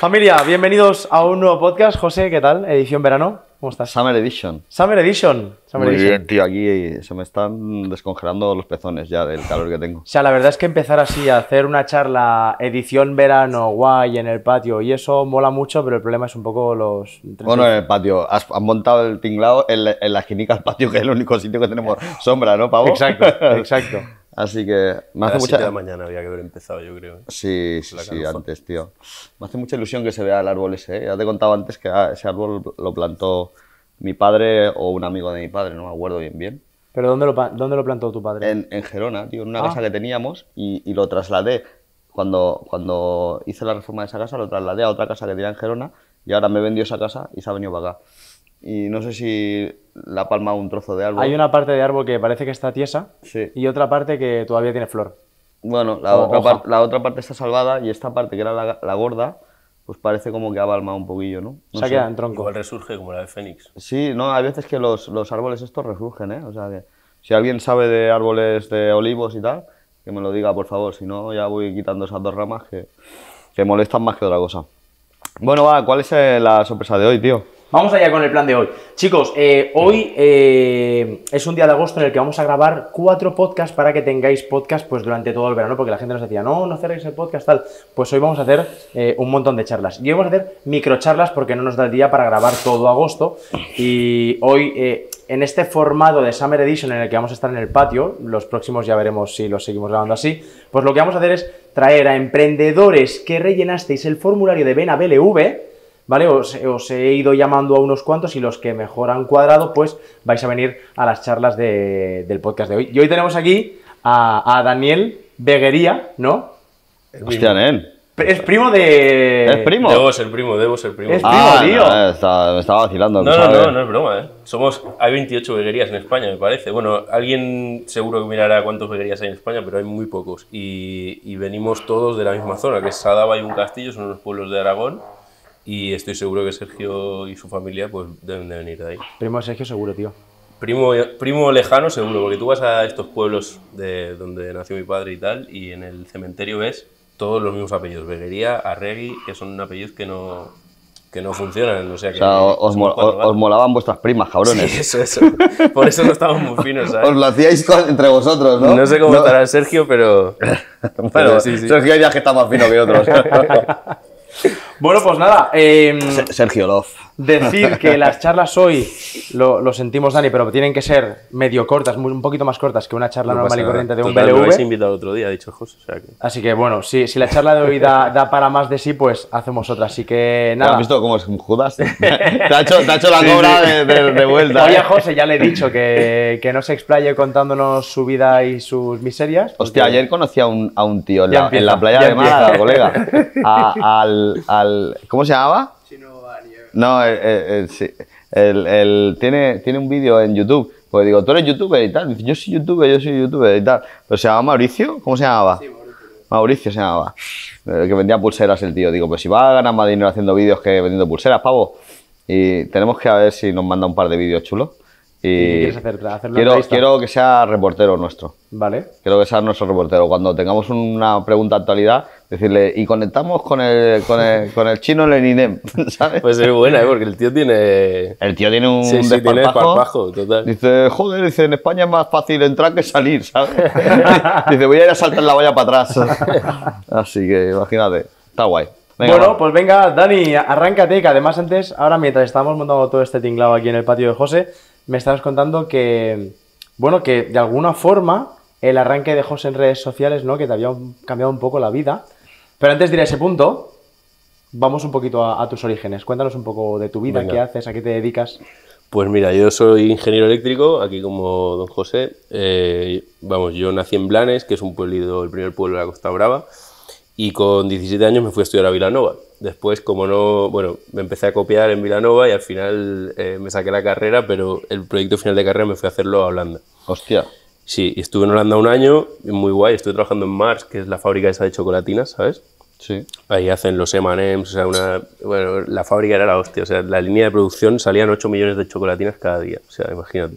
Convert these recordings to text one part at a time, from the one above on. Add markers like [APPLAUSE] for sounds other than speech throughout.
Familia, bienvenidos a un nuevo podcast. José, ¿qué tal? Edición verano. ¿Cómo estás? Summer Edition. Summer Edition. Muy bien, tío. Aquí se me están descongelando los pezones ya del calor que tengo. O sea, la verdad es que empezar así a hacer una charla edición verano, guay, en el patio, y eso mola mucho, pero el problema es un poco los... Bueno, en el patio. Has, montado el tinglado en la, en del patio, que es el único sitio que tenemos sombra, ¿no, Pavo? Exacto, [LAUGHS] exacto. Así que me hace mucha... mañana había que haber empezado, yo creo. ¿eh? Sí, sí, antes, tío. Me hace mucha ilusión que se vea el árbol ese. ¿eh? Ya te contado antes que ah, ese árbol lo plantó mi padre o un amigo de mi padre, no me acuerdo bien bien. ¿Pero dónde lo, dónde lo plantó tu padre? En, Gerona, tío, en una ah. casa que teníamos y, y, lo trasladé. Cuando, cuando hice la reforma de esa casa, lo trasladé a otra casa que tenía en Gerona y ahora me vendió esa casa y se ha venido para acá y no sé si la palma un trozo de árbol. Hay una parte de árbol que parece que está tiesa y otra parte que todavía tiene flor. Bueno, la, otra, parte está salvada y esta parte que era la, gorda, pues parece como que ha palmado un poquillo, ¿no? no se queda en tronco. Igual resurge como la de Fénix. Sí, no, hay veces que los, árboles estos resurgen, ¿eh? O sea que si alguien sabe de árboles de olivos y tal, que me lo diga, por favor. Si no, ya voy quitando esas dos ramas que, que molestan más que otra cosa. Bueno, va, ¿cuál es eh, la sorpresa de hoy, tío? Vamos allá con el plan de hoy. Chicos, eh, hoy eh, es un día de agosto en el que vamos a grabar cuatro podcasts para que tengáis podcast pues, durante todo el verano, porque la gente nos decía, no, no cerréis el podcast, tal. Pues hoy vamos a hacer eh, un montón de charlas. Y hoy vamos a hacer microcharlas porque no nos da el día para grabar todo agosto. Y hoy, en este formato de Summer Edition en el que vamos a estar en el patio, los próximos ya veremos si los seguimos grabando así, pues lo que vamos a hacer es traer a emprendedores que rellenasteis el formulario de Vena BLV ¿vale? Os, he ido llamando a unos cuantos y los que mejor han cuadrado, pues vais a venir a las charlas del podcast de hoy. Y hoy tenemos aquí a, Daniel Beguería, ¿no? Hostia, Es primo de. ¿Es primo? Debo ser primo, debo ser primo. Es primo, ah, tío. me estaba vacilando. No, no, no, no es broma, ¿eh? Somos, hay 28 beguerías en España, me parece. Bueno, alguien seguro que mirará cuántas beguerías hay en España, pero hay muy pocos. Y, venimos todos de la misma zona, que es Sadaba y un castillo, son unos pueblos de Aragón. Y estoy seguro que Sergio y su familia pues deben de venir de ahí. Primo Sergio seguro, tío. Primo, eh, primo lejano seguro, porque tú vas a estos pueblos de donde nació mi padre y tal, y en el cementerio ves todos los mismos apellidos. Beguería, Arregui, que son apellidos que no, que no funcionan. O sea, os, os, molaban vuestras primas, cabrones. Sí, eso, eso. Por eso no estábamos muy finos, ¿sabes? Os lo hacíais entre vosotros, ¿no? No sé cómo estará Sergio, [LAUGHS] pero... sí, sí. Sergio hay días que está más fino que otros. [LAUGHS] Bueno, pues nada. Em, Sergio Love. Decir [LAUGHS] que las charlas hoy, lo, sentimos, Dani, pero tienen que ser medio cortas, un poquito más cortas que una charla normal y corriente de un BLV. invitado otro día, ha dicho José. Así que bueno, si, si la charla de hoy da, para más de sí, pues hacemos otra. Así que nada. ¿Has visto cómo es un Judas? [LAUGHS] te, ha hecho, la cobra de, vuelta. Oye, ¿eh? José, ya le he dicho que, no se explaye contándonos su vida y sus miserias. Hostia, ayer conocí a un, tío en la, playa de Málaga, colega. [LAUGHS] al ¿Cómo se llamaba? No, eh, eh, eh, el, tiene, tiene un vídeo en YouTube. Porque digo, tú eres youtuber y tal. Dice, yo soy youtuber, yo soy youtuber y tal. Pero se llamaba Mauricio, ¿cómo se llamaba? Mauricio. Mauricio se llamaba. que vendía pulseras el tío. Digo, pues si va a ganar más dinero haciendo vídeos que vendiendo pulseras, pavo. Y tenemos que ver si nos manda un par de vídeos chulos. Y quiero, que sea reportero nuestro. Vale. Quiero que sea nuestro reportero. Cuando tengamos una pregunta de actualidad, decirle, y conectamos con el, con el, [LAUGHS] chino Leninem, [LAUGHS] ¿sabes? Pues es buena, ¿eh? porque el tío tiene... El tío tiene un sí, total. Dice, joder, dice, en España es más fácil entrar que salir, ¿sabes? [LAUGHS] dice, voy a ir a saltar la valla para atrás. Así que imagínate, está guay. bueno, pues venga, Dani, arráncate, que además antes, ahora mientras estamos montando todo este tinglado aquí en el patio de José, me estabas contando que, bueno, que de alguna forma el arranque de José en redes sociales, ¿no? Que te había cambiado un poco la vida. Pero antes de ir a ese punto, vamos un poquito a, tus orígenes. Cuéntanos un poco de tu vida, qué haces, a qué te dedicas. Pues mira, yo soy ingeniero eléctrico, aquí como don José. Eh, vamos, yo nací en Blanes, que es un pueblito, el primer pueblo de la Costa Brava, y con 17 años me fui a estudiar a Vilanova. Después, como no, bueno, me empecé a copiar en Vilanova y al final eh, me saqué la carrera, pero el proyecto final de carrera me fui a hacerlo a Holanda. Hostia. Sí, estuve en Holanda un año, muy guay, estuve trabajando en Mars, que es la fábrica esa de chocolatinas, ¿sabes? Sí. Ahí hacen los M&M's, o sea, una, bueno, la fábrica era la hostia, o sea, la línea de producción salían 8 millones de chocolatinas cada día, o sea, imagínate.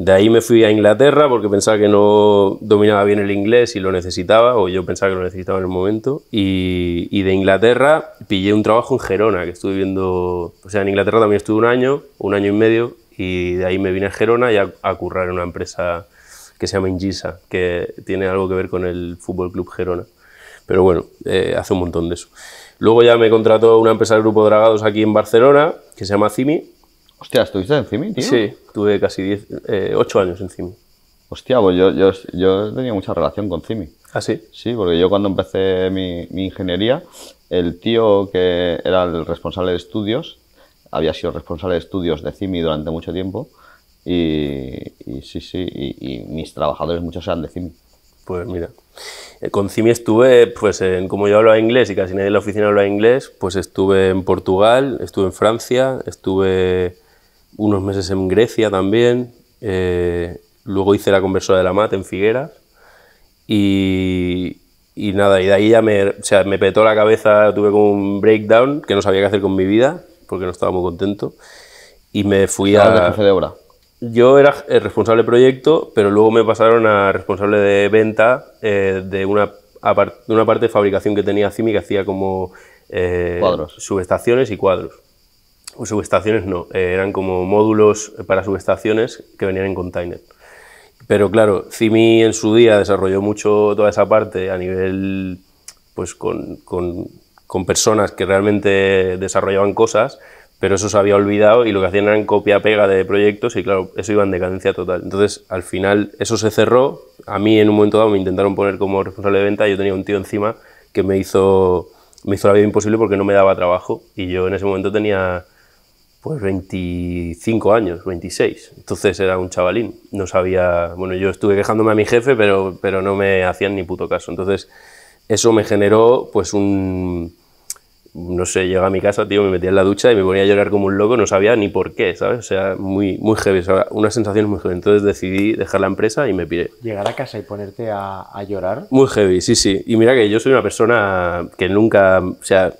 De ahí me fui a Inglaterra porque pensaba que no dominaba bien el inglés y lo necesitaba, o yo pensaba que lo necesitaba en el momento. Y, de Inglaterra pillé un trabajo en Gerona, que estuve viendo. O sea, en Inglaterra también estuve un año, un año y medio, y de ahí me vine a Gerona y a, currar en una empresa que se llama Ingisa, que tiene algo que ver con el Fútbol Club Gerona. Pero bueno, eh, hace un montón de eso. Luego ya me contrató una empresa del Grupo Dragados aquí en Barcelona, que se llama Cimi, Hostia, ¿estuviste en CIMI, tío? Sí, tuve casi 8 eh, años en CIMI. Hostia, pues yo, yo, yo, tenía mucha relación con CIMI. ¿Ah, sí? Sí, porque yo cuando empecé mi, ingeniería, el tío que era el responsable de estudios, había sido responsable de estudios de CIMI durante mucho tiempo, y, sí, sí, y, mis trabajadores muchos eran de CIMI. Pues mira, eh, con CIMI estuve, pues en, como yo hablaba inglés y casi nadie en la oficina hablaba inglés, pues estuve en Portugal, estuve en Francia, estuve unos meses en Grecia también, eh, luego hice la conversora de la MAT en Figueras y, nada, y de ahí ya me, petó la cabeza, tuve como un breakdown que no sabía qué hacer con mi vida porque no estaba muy contento y me fui a... jefe de obra? Yo era el eh, responsable de proyecto, pero luego me pasaron a responsable de venta eh, de, una, una parte de fabricación que tenía CIMI que hacía como eh, subestaciones y cuadros subestaciones no, eh, eran como módulos para subestaciones que venían en container. Pero claro, CIMI en su día desarrolló mucho toda esa parte a nivel, pues con, con, con personas que realmente desarrollaban cosas, pero eso se había olvidado y lo que hacían eran copia-pega de proyectos y claro, eso iba en decadencia total. Entonces, al final, eso se cerró. A mí en un momento dado me intentaron poner como responsable de venta y yo tenía un tío encima que me hizo, me hizo la vida imposible porque no me daba trabajo y yo en ese momento tenía pues 25 años, 26. Entonces era un chavalín. No sabía, bueno, yo estuve quejándome a mi jefe, pero, pero no me hacían ni puto caso. Entonces eso me generó pues un, no sé, llegaba a mi casa, tío, me metía en la ducha y me ponía a llorar como un loco, no sabía ni por qué, ¿sabes? O sea, muy, muy heavy, Una sensación muy heavy. Entonces decidí dejar la empresa y me piré. ¿Llegar a casa y ponerte a, a llorar? Muy heavy, sí, sí. Y mira que yo soy una persona que nunca, o sea,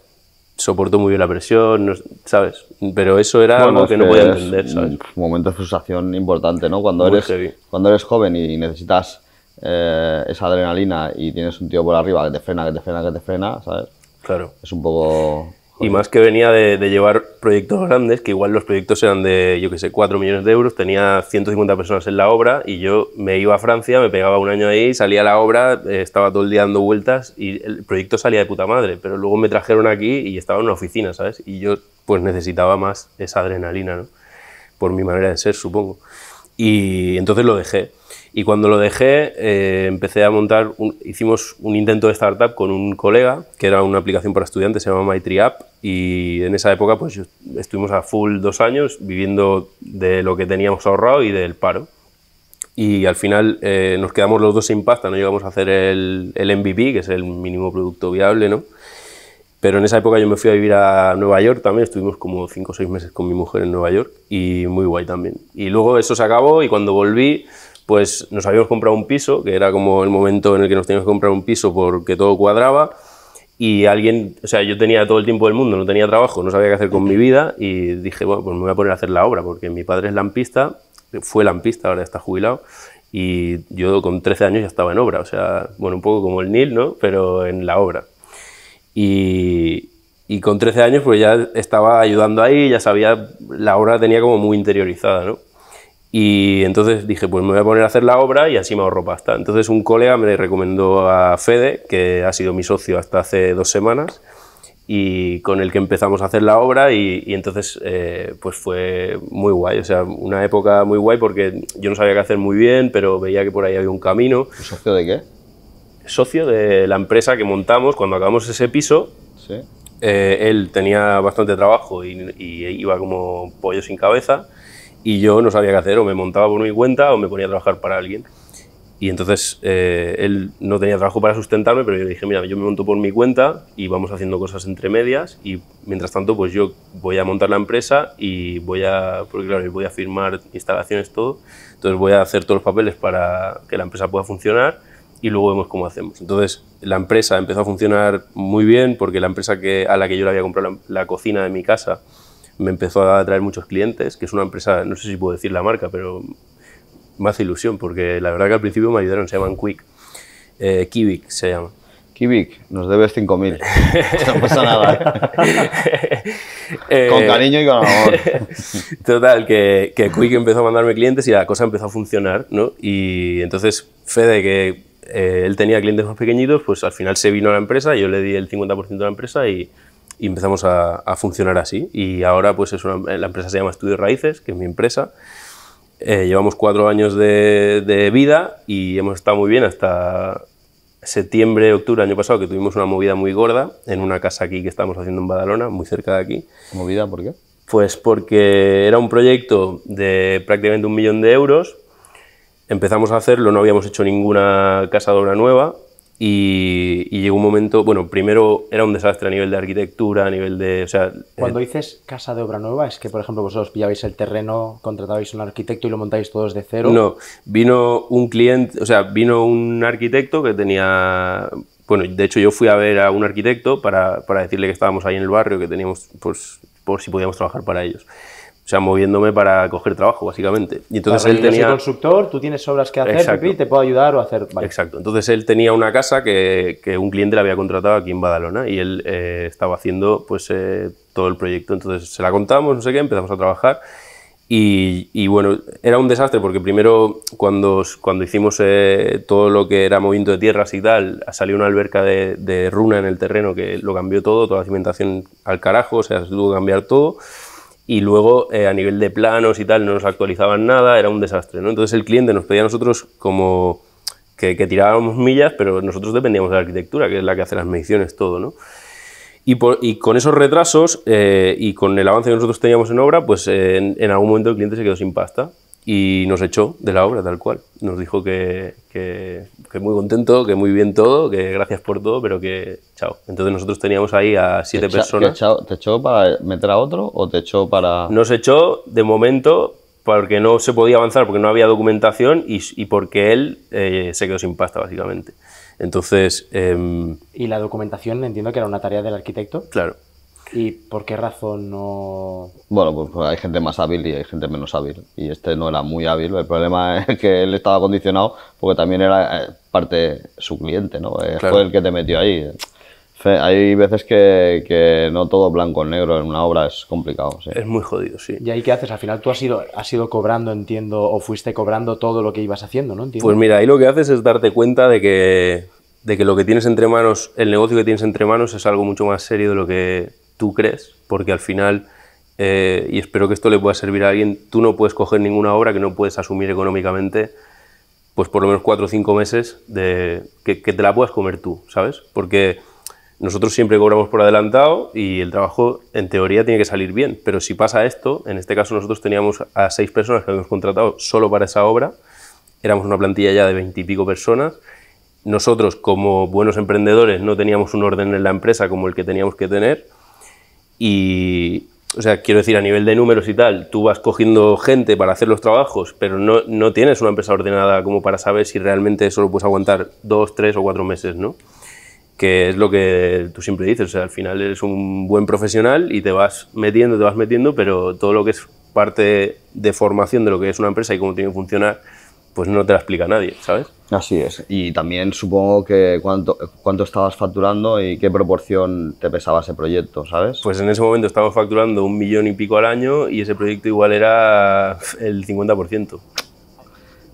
soportó muy bien la presión, ¿sabes? Pero eso era algo que, no no podía entender, ¿sabes? Un momento de frustración importante, ¿no? Cuando, eres, cuando eres joven y necesitas eh, esa adrenalina y tienes un tío por arriba que te frena, que te frena, que te frena, ¿sabes? Claro. Es un poco y más que venía de, de, llevar proyectos grandes, que igual los proyectos eran de, yo qué sé, 4 millones de euros, tenía 150 personas en la obra y yo me iba a Francia, me pegaba un año ahí, salía a la obra, eh, estaba todo el día dando vueltas y el proyecto salía de puta madre, pero luego me trajeron aquí y estaba en una oficina, ¿sabes? Y yo pues necesitaba más esa adrenalina, ¿no? Por mi manera de ser, supongo. Y entonces lo dejé. Y cuando lo dejé, eh, empecé a montar, hicimos un intento de startup con un colega, que era una aplicación para estudiantes, se llamaba MyTriApp, y en esa época pues estuvimos a full dos años viviendo de lo que teníamos ahorrado y del paro. Y al final eh, nos quedamos los dos sin pasta, no llegamos a hacer el, MVP, que es el mínimo producto viable, ¿no? Pero en esa época yo me fui a vivir a Nueva York también, estuvimos como cinco o seis meses con mi mujer en Nueva York y muy guay también. Y luego eso se acabó y cuando volví pues nos habíamos comprado un piso, que era como el momento en el que nos teníamos que comprar un piso porque todo cuadraba y alguien, o sea, yo tenía todo el tiempo del mundo, no tenía trabajo, no sabía qué hacer con mi vida y dije, bueno, pues me voy a poner a hacer la obra porque mi padre es lampista, fue lampista, ahora está jubilado y yo con 13 años ya estaba en obra, o sea, bueno, un poco como el Nil, ¿no? Pero en la obra. Y, y con 13 años pues ya estaba ayudando ahí, ya sabía, la obra tenía como muy interiorizada, ¿no? Y entonces dije, pues me voy a poner a hacer la obra y así me ahorro pasta. Entonces un colega me recomendó a Fede, que ha sido mi socio hasta hace dos semanas, y con el que empezamos a hacer la obra y, entonces eh, pues fue muy guay, o sea, una época muy guay porque yo no sabía qué hacer muy bien, pero veía que por ahí había un camino. ¿Socio de qué? Socio de la empresa que montamos cuando acabamos ese piso. Sí. Eh, él tenía bastante trabajo y, y iba como pollo sin cabeza y yo no sabía qué hacer, o me montaba por mi cuenta o me ponía a trabajar para alguien. Y entonces eh, él no tenía trabajo para sustentarme, pero yo le dije, mira, yo me monto por mi cuenta y vamos haciendo cosas entre medias y mientras tanto pues yo voy a montar la empresa y voy a, porque claro, voy a firmar instalaciones, todo, entonces voy a hacer todos los papeles para que la empresa pueda funcionar y luego vemos cómo hacemos. Entonces la empresa empezó a funcionar muy bien porque la empresa que, a la que yo le había comprado la cocina de mi casa, me empezó a traer muchos clientes, que es una empresa, no sé si puedo decir la marca, pero me hace ilusión, porque la verdad que al principio me ayudaron, se llaman Quick, eh, se llama. Kivik, nos debes 5.000. [LAUGHS] no pasa nada. Eh, con cariño y con amor. [LAUGHS] Total, que, que Quick empezó a mandarme clientes y la cosa empezó a funcionar, ¿no? Y entonces Fede, que eh, él tenía clientes más pequeñitos, pues al final se vino a la empresa, yo le di el 50% de la empresa y y empezamos a, funcionar así. Y ahora pues es la empresa se llama Estudios Raíces, que es mi empresa. Eh, llevamos cuatro años de, de, vida y hemos estado muy bien hasta septiembre, octubre año pasado, que tuvimos una movida muy gorda en una casa aquí que estamos haciendo en Badalona, muy cerca de aquí. ¿Movida por qué? Pues porque era un proyecto de prácticamente un millón de euros. Empezamos a hacerlo, no habíamos hecho ninguna casa de obra nueva y, llegó un momento, bueno, primero era un desastre a nivel de arquitectura, a nivel de... O sea, Cuando eh, dices casa de obra nueva, es que, por ejemplo, vosotros pillabais el terreno, contratabais un arquitecto y lo montáis todos de cero. No, vino un cliente, o sea, vino un arquitecto que tenía... Bueno, de hecho yo fui a ver a un arquitecto para, para decirle que estábamos ahí en el barrio, que teníamos, pues, por si podíamos trabajar para ellos. O sea, moviéndome para coger trabajo, básicamente. Y entonces él tenía... constructor, tú tienes obras que hacer, Y te puedo ayudar o hacer... Exacto. Entonces él tenía una casa que, que, un cliente le había contratado aquí en Badalona y él eh, estaba haciendo pues eh, todo el proyecto. Entonces se la contamos, no sé qué, empezamos a trabajar y, bueno, era un desastre porque primero cuando, cuando hicimos eh, todo lo que era movimiento de tierras y tal, salió una alberca de, de runa en el terreno que lo cambió todo, toda la cimentación al carajo, o sea, se tuvo que cambiar todo y luego eh, a nivel de planos y tal no nos actualizaban nada, era un desastre. ¿no? Entonces el cliente nos pedía a nosotros como que, tirábamos millas, pero nosotros dependíamos de la arquitectura, que es la que hace las mediciones, todo. ¿no? Y, con esos retrasos eh, y con el avance que nosotros teníamos en obra, pues eh, en, algún momento el cliente se quedó sin pasta y nos echó de la obra tal cual. Nos dijo que, que, muy contento, que muy bien todo, que gracias por todo, pero que chao. Entonces nosotros teníamos ahí a siete personas. ¿Te echó para meter a otro o te echó para...? Nos echó de momento porque no se podía avanzar, porque no había documentación y, y porque él eh, se quedó sin pasta básicamente. Entonces... Em, ¿Y la documentación entiendo que era una tarea del arquitecto? Claro. ¿Y por qué razón no...? Bueno, pues, pues, hay gente más hábil y hay gente menos hábil. Y este no era muy hábil. El problema [LAUGHS] es que él estaba condicionado porque también era eh, parte su cliente, ¿no? Eh, fue el que te metió ahí. Hay veces que, que no todo blanco o negro en una obra es complicado. Sí. Es muy jodido, sí. ¿Y ahí qué haces? Al final tú has ido, has ido cobrando, entiendo, o fuiste cobrando todo lo que ibas haciendo, ¿no? Pues mira, ahí lo que haces es darte cuenta de que, de que lo que tienes entre manos, el negocio que tienes entre manos es algo mucho más serio de lo que tú crees, porque al final, eh, y espero que esto le pueda servir a alguien, tú no puedes coger ninguna obra que no puedes asumir económicamente, pues por lo menos cuatro o cinco meses de que, que te la puedas comer tú, ¿sabes? Porque nosotros siempre cobramos por adelantado y el trabajo en teoría tiene que salir bien, pero si pasa esto, en este caso nosotros teníamos a seis personas que habíamos contratado solo para esa obra, éramos una plantilla ya de veintipico personas, nosotros como buenos emprendedores no teníamos un orden en la empresa como el que teníamos que tener y, o sea, quiero decir, a nivel de números y tal, tú vas cogiendo gente para hacer los trabajos, pero no, tienes una empresa ordenada como para saber si realmente solo puedes aguantar dos, tres o cuatro meses, ¿no? que es lo que tú siempre dices, o sea, al final eres un buen profesional y te vas metiendo, te vas metiendo, pero todo lo que es parte de formación de lo que es una empresa y cómo tiene que funcionar, pues no te la explica nadie, ¿sabes? Así es. Y también supongo que cuánto, cuánto estabas facturando y qué proporción te pesaba ese proyecto, ¿sabes? Pues en ese momento estábamos facturando un millón y pico al año y ese proyecto igual era el 50%.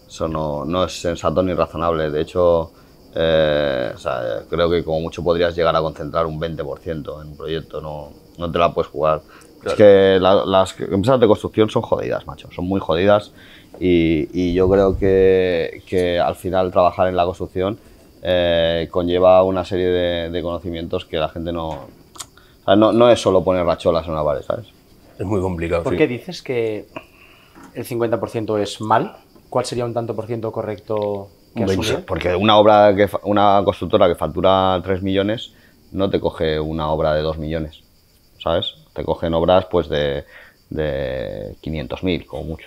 Eso no, no es sensato ni razonable. De hecho, eh, creo que como mucho podrías llegar a concentrar un 20% en un proyecto. No, no te la puedes jugar. Es que las empresas de construcción son jodidas, macho. Son muy jodidas y, yo creo que, al final trabajar en la construcción eh, conlleva una serie de, conocimientos que la gente no, no... es solo poner racholas en una pared, ¿sabes? Es muy complicado. ¿Por qué dices que el 50% es mal? ¿Cuál sería un tanto por ciento correcto Porque una obra que una constructora que factura 3 millones no te coge una obra de 2 millones, ¿sabes? Te cogen obras pues de, de 500.000 como mucho.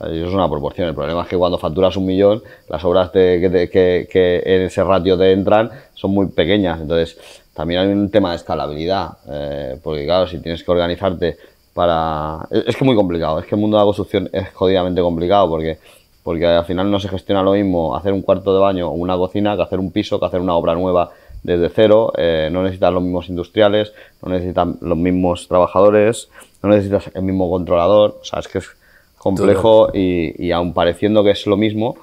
Eso es una proporción. El problema es que cuando facturas un millón, las obras de, que, en ese ratio te entran son muy pequeñas. Entonces, también hay un tema de escalabilidad, eh, porque claro, si tienes que organizarte para... Es, que es muy complicado, es que el mundo de la construcción es jodidamente complicado, porque, porque al final no se gestiona lo mismo hacer un cuarto de baño o una cocina que hacer un piso, que hacer una obra nueva desde cero, eh, no necesitas los mismos industriales, no necesitas los mismos trabajadores, no necesitas el mismo controlador, o sea, es que complejo y, y, aun pareciendo que es lo mismo,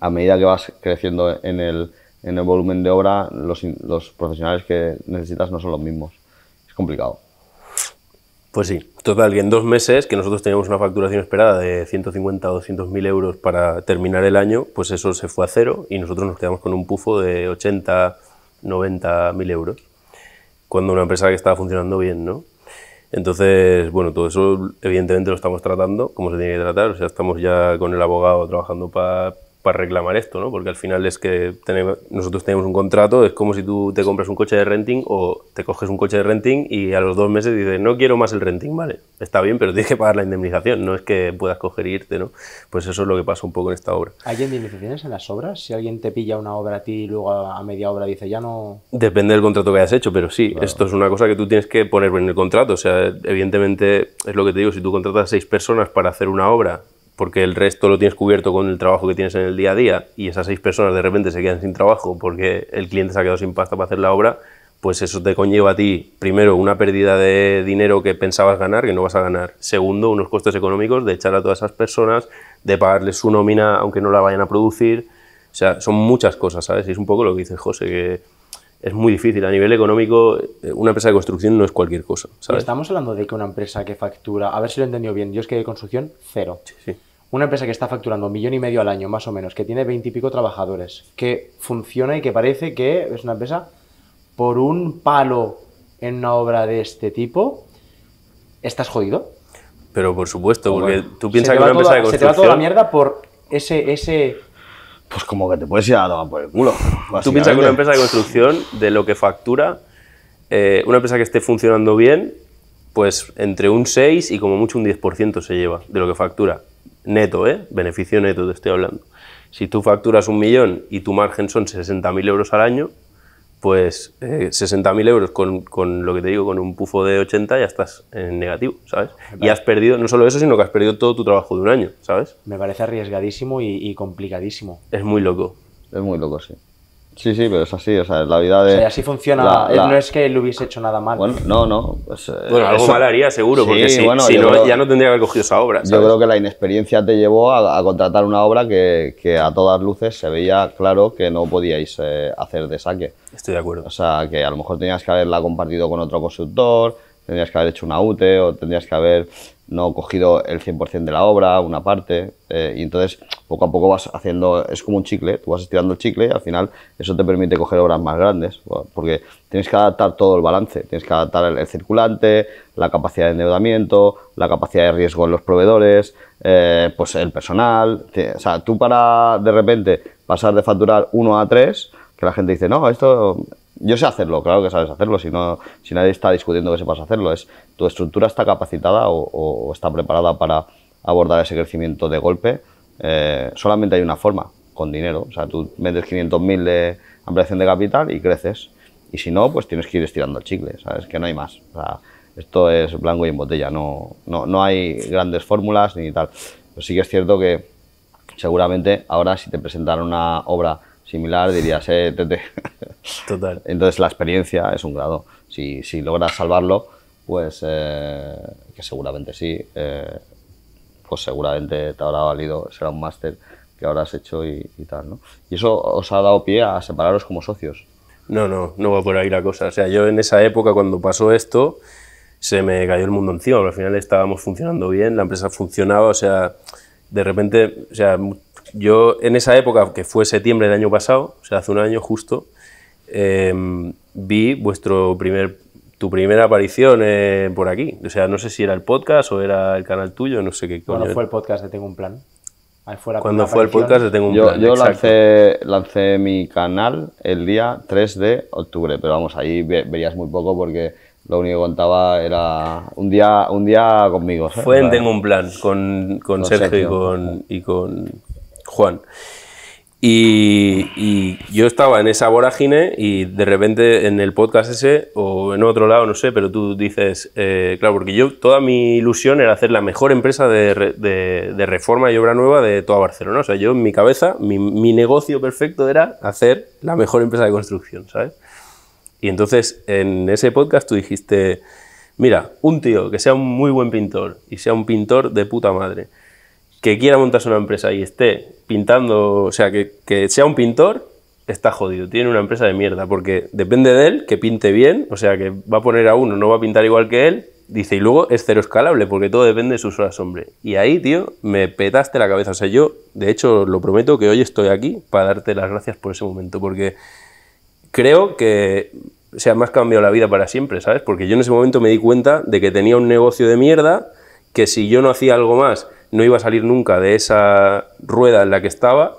a medida que vas creciendo en el, en el volumen de obra, los, los profesionales que necesitas no son los mismos. Es complicado. Pues sí, total, que en dos meses, que nosotros teníamos una facturación esperada de 150 o 200 mil euros para terminar el año, pues eso se fue a cero y nosotros nos quedamos con un pufo de 80, 90 mil euros. Cuando una empresa que estaba funcionando bien, ¿no? Entonces, bueno, todo eso evidentemente lo estamos tratando como se tiene que tratar. O sea, estamos ya con el abogado trabajando para para reclamar esto, ¿no? Porque al final es que nosotros tenemos un contrato, es como si tú te compras un coche de renting o te coges un coche de renting y a los dos meses dices, no quiero más el renting, vale, está bien, pero [LAUGHS] tienes que pagar la indemnización, no es que puedas coger y irte, ¿no? Pues eso es lo que pasa un poco en esta obra. ¿Hay indemnizaciones en las obras? Si alguien te pilla una obra a ti y luego a media obra dice, ya no... Depende del contrato que hayas hecho, pero sí, esto es una cosa que tú tienes que poner en el contrato, o sea, evidentemente es lo que te digo, si tú contratas a seis personas para hacer una obra porque el resto lo tienes cubierto con el trabajo que tienes en el día a día y esas seis personas de repente se quedan sin trabajo porque el cliente se ha quedado sin pasta para hacer la obra, pues eso te conlleva a ti, primero, una pérdida de dinero que pensabas ganar, que no vas a ganar. Segundo, unos costes económicos de echar a todas esas personas, de pagarles su nómina aunque no la vayan a producir. O sea, son muchas cosas, ¿sabes? Y es un poco lo que dice José, que es muy difícil. A nivel económico, eh, una empresa de construcción no es cualquier cosa. ¿sabes? Estamos hablando de que una empresa que factura, a ver si lo he entendido bien, dios es que de construcción, cero. Una empresa que está facturando un millón y medio al año, más o menos, que tiene veintipico trabajadores, que funciona y que parece que es una empresa por un palo en una obra de este tipo, ¿estás jodido? Pero por supuesto, pues porque tú piensas que una empresa de construcción... Se te va toda la mierda por ese pues como que te puedes ir a tomar por el culo. Tú piensas que una empresa de construcción, de lo que factura, eh, una empresa que esté funcionando bien, pues entre un 6 y como mucho un 10% se lleva de lo que factura. Neto, ¿eh? Beneficio neto te estoy hablando. Si tú facturas un millón y tu margen son 60.000 euros al año, pues eh, 60.000 euros con, con, lo que te digo, con un pufo de 80 ya estás en negativo, ¿sabes? Y has perdido, no solo eso, sino que has perdido todo tu trabajo de un año, ¿sabes? Me parece arriesgadísimo y complicadísimo. Es muy loco. Es muy loco, sí. Sí, sí, pero es así, o sea, es la vida de... O sea, así funciona, no es que él hubiese hecho nada mal. Bueno, no, no. Pues, eh, bueno, algo mal haría seguro, porque si, no, ya no tendría que haber cogido esa obra. Yo creo que la inexperiencia te llevó a, contratar una obra que, que, a todas luces se veía claro que no podíais eh, hacer de saque. Estoy de acuerdo. O sea, que a lo mejor tenías que haberla compartido con otro constructor, tendrías que haber hecho una UTE o tendrías que haber no cogido el 100% de la obra, una parte, eh, y entonces poco a poco vas haciendo, es como un chicle, tú vas estirando el chicle y al final eso te permite coger obras más grandes, porque tienes que adaptar todo el balance, tienes que adaptar el, circulante, la capacidad de endeudamiento, la capacidad de riesgo en los proveedores, eh, pues el personal, o sea, tú para de repente pasar de facturar 1 a 3, que la gente dice, no, esto yo sé hacerlo, claro que sabes hacerlo, si, no, si nadie está discutiendo que sepas hacerlo. Es, tu estructura está capacitada o, está preparada para abordar ese crecimiento de golpe. Eh, solamente hay una forma, con dinero. O sea, tú metes 500.000 de ampliación de capital y creces. Y si no, pues tienes que ir estirando el chicle, ¿sabes? Que no hay más. esto es blanco y en botella, no, no, hay grandes fórmulas ni tal. Pero sí que es cierto que seguramente ahora si te presentaran una obra similar, dirías, eh, tete. [LAUGHS] Total. Entonces la experiencia es un grado. Si, si logras salvarlo, pues eh, que seguramente sí, eh, pues seguramente te habrá valido, será un máster que ahora has hecho y, tal, ¿no? Y eso os ha dado pie a separaros como socios. No, no, no va por ahí la cosa. O sea, yo en esa época cuando pasó esto, se me cayó el mundo encima, pero al final estábamos funcionando bien, la empresa funcionaba, o sea, de repente, o sea, yo en esa época, que fue septiembre del año pasado, o sea, hace un año justo, em, vi vuestro primer, tu primera aparición eh, por aquí. O sea, no sé si era el podcast o era el canal tuyo, no sé qué. Coño fue el podcast de Tengo un Plan. Ahí Cuando fue el podcast de Tengo un Plan. Yo lancé, mi canal el día 3 de octubre, pero vamos, ahí verías muy poco porque lo único que contaba era un día, un día conmigo. Fue en Tengo un Plan, con, con, Sergio, y con Juan. Y, yo estaba en esa vorágine y de repente en el podcast ese o en otro lado, no sé, pero tú dices, eh, claro, porque yo toda mi ilusión era hacer la mejor empresa de, reforma y obra nueva de toda Barcelona. O sea, yo en mi cabeza, mi, mi negocio perfecto era hacer la mejor empresa de construcción, ¿sabes? Y entonces en ese podcast tú dijiste, mira, un tío que sea un muy buen pintor y sea un pintor de puta madre que quiera montarse una empresa y esté pintando, o sea, que, sea un pintor, está jodido, tiene una empresa de mierda, porque depende de él que pinte bien, o sea, que va a poner a uno, no va a pintar igual que él, dice, y luego es cero escalable, porque todo depende de su horas, sombra Y ahí, tío, me petaste la cabeza, o sea, yo, de hecho, lo prometo que hoy estoy aquí para darte las gracias por ese momento, porque creo que o sea, más cambiado la vida para siempre, ¿sabes? Porque yo en ese momento me di cuenta de que tenía un negocio de mierda, que si yo no hacía algo más no iba a salir nunca de esa rueda en la que estaba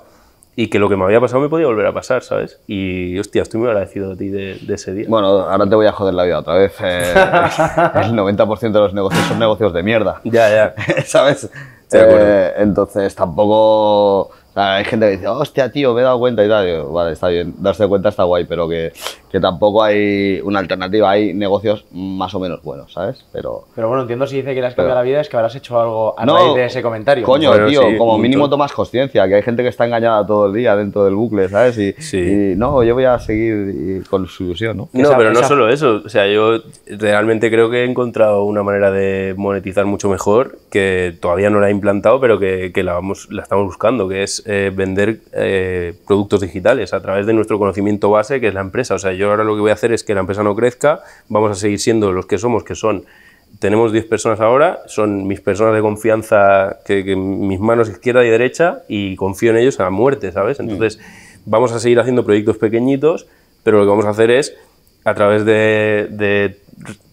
y que lo que me había pasado me podía volver a pasar, ¿sabes? Y hostia, estoy muy agradecido de ti de, ese día. Bueno, ahora te voy a joder la vida otra vez. Eh, [LAUGHS] el 90% de los negocios son negocios de mierda. Ya, ya. [LAUGHS] ¿Sabes? Eh, entonces tampoco hay gente que dice, hostia, tío, me he dado cuenta y tal. vale, está bien, darse cuenta está guay, pero que, que, tampoco hay una alternativa. Hay negocios más o menos buenos, ¿sabes? Pero, pero bueno, entiendo si dice que le has cambiado la vida, es que habrás hecho algo a no, de ese comentario. Coño, tío, como mínimo tomas conciencia, que hay gente que está engañada todo el día dentro del bucle, ¿sabes? Y, no, yo voy a seguir con su ilusión, ¿no? No, pero no solo eso. O sea, yo realmente creo que he encontrado una manera de monetizar mucho mejor, que todavía no la he implantado, pero que, que la, vamos, la estamos buscando, que es eh, vender eh, productos digitales a través de nuestro conocimiento base, que es la empresa. O sea, yo ahora lo que voy a hacer es que la empresa no crezca, vamos a seguir siendo los que somos, que son tenemos 10 personas ahora, son mis personas de confianza, que, mis manos izquierda y derecha, y confío en ellos a muerte, ¿sabes? Entonces, mm. vamos a seguir haciendo proyectos pequeñitos, pero lo que vamos a hacer es, a través de,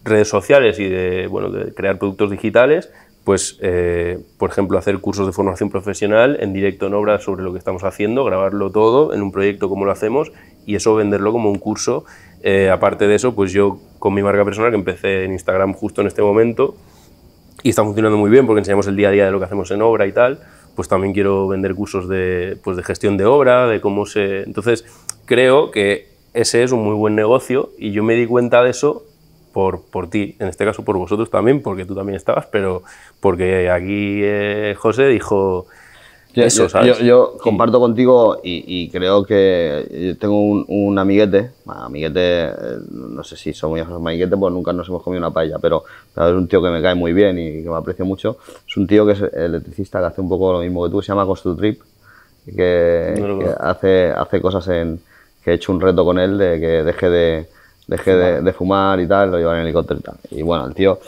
redes sociales y de crear productos digitales, pues, eh, por ejemplo, hacer cursos de formación profesional en directo en obra sobre lo que estamos haciendo, grabarlo todo en un proyecto como lo hacemos y eso venderlo como un curso. Eh, aparte de eso, pues yo con mi marca personal, que empecé en Instagram justo en este momento, y está funcionando muy bien porque enseñamos el día a día de lo que hacemos en obra y tal, pues también quiero vender cursos de, pues de gestión de obra, de cómo se... Entonces, creo que ese es un muy buen negocio y yo me di cuenta de eso por, por ti, en este caso por vosotros también, porque tú también estabas, pero porque aquí eh, José dijo... Yo, eso, ¿sabes? yo, comparto contigo y, creo que tengo un, amiguete, amiguete, eh, no sé si somos amiguetes, pues nunca nos hemos comido una paella, pero es un tío que me cae muy bien y que me aprecio mucho. Es un tío que es electricista, que hace un poco lo mismo que tú, se llama Construtrip, que, que hace, hace cosas en... que he hecho un reto con él de que deje de dejé de, fumar y tal, lo llevaba en helicóptero y bueno, el tío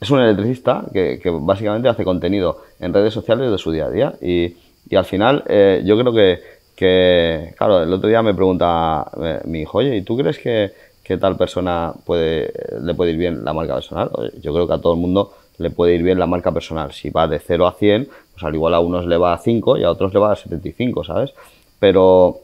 es un electricista que, básicamente hace contenido en redes sociales de su día a día y, al final eh, yo creo que, que, claro, el otro día me pregunta eh, mi hijo, oye, ¿y tú crees que, tal persona puede, le puede ir bien la marca personal? Yo creo que a todo el mundo le puede ir bien la marca personal. Si va de 0 a 100, pues al igual a unos le va a 5 y a otros le va a 75, ¿sabes? Pero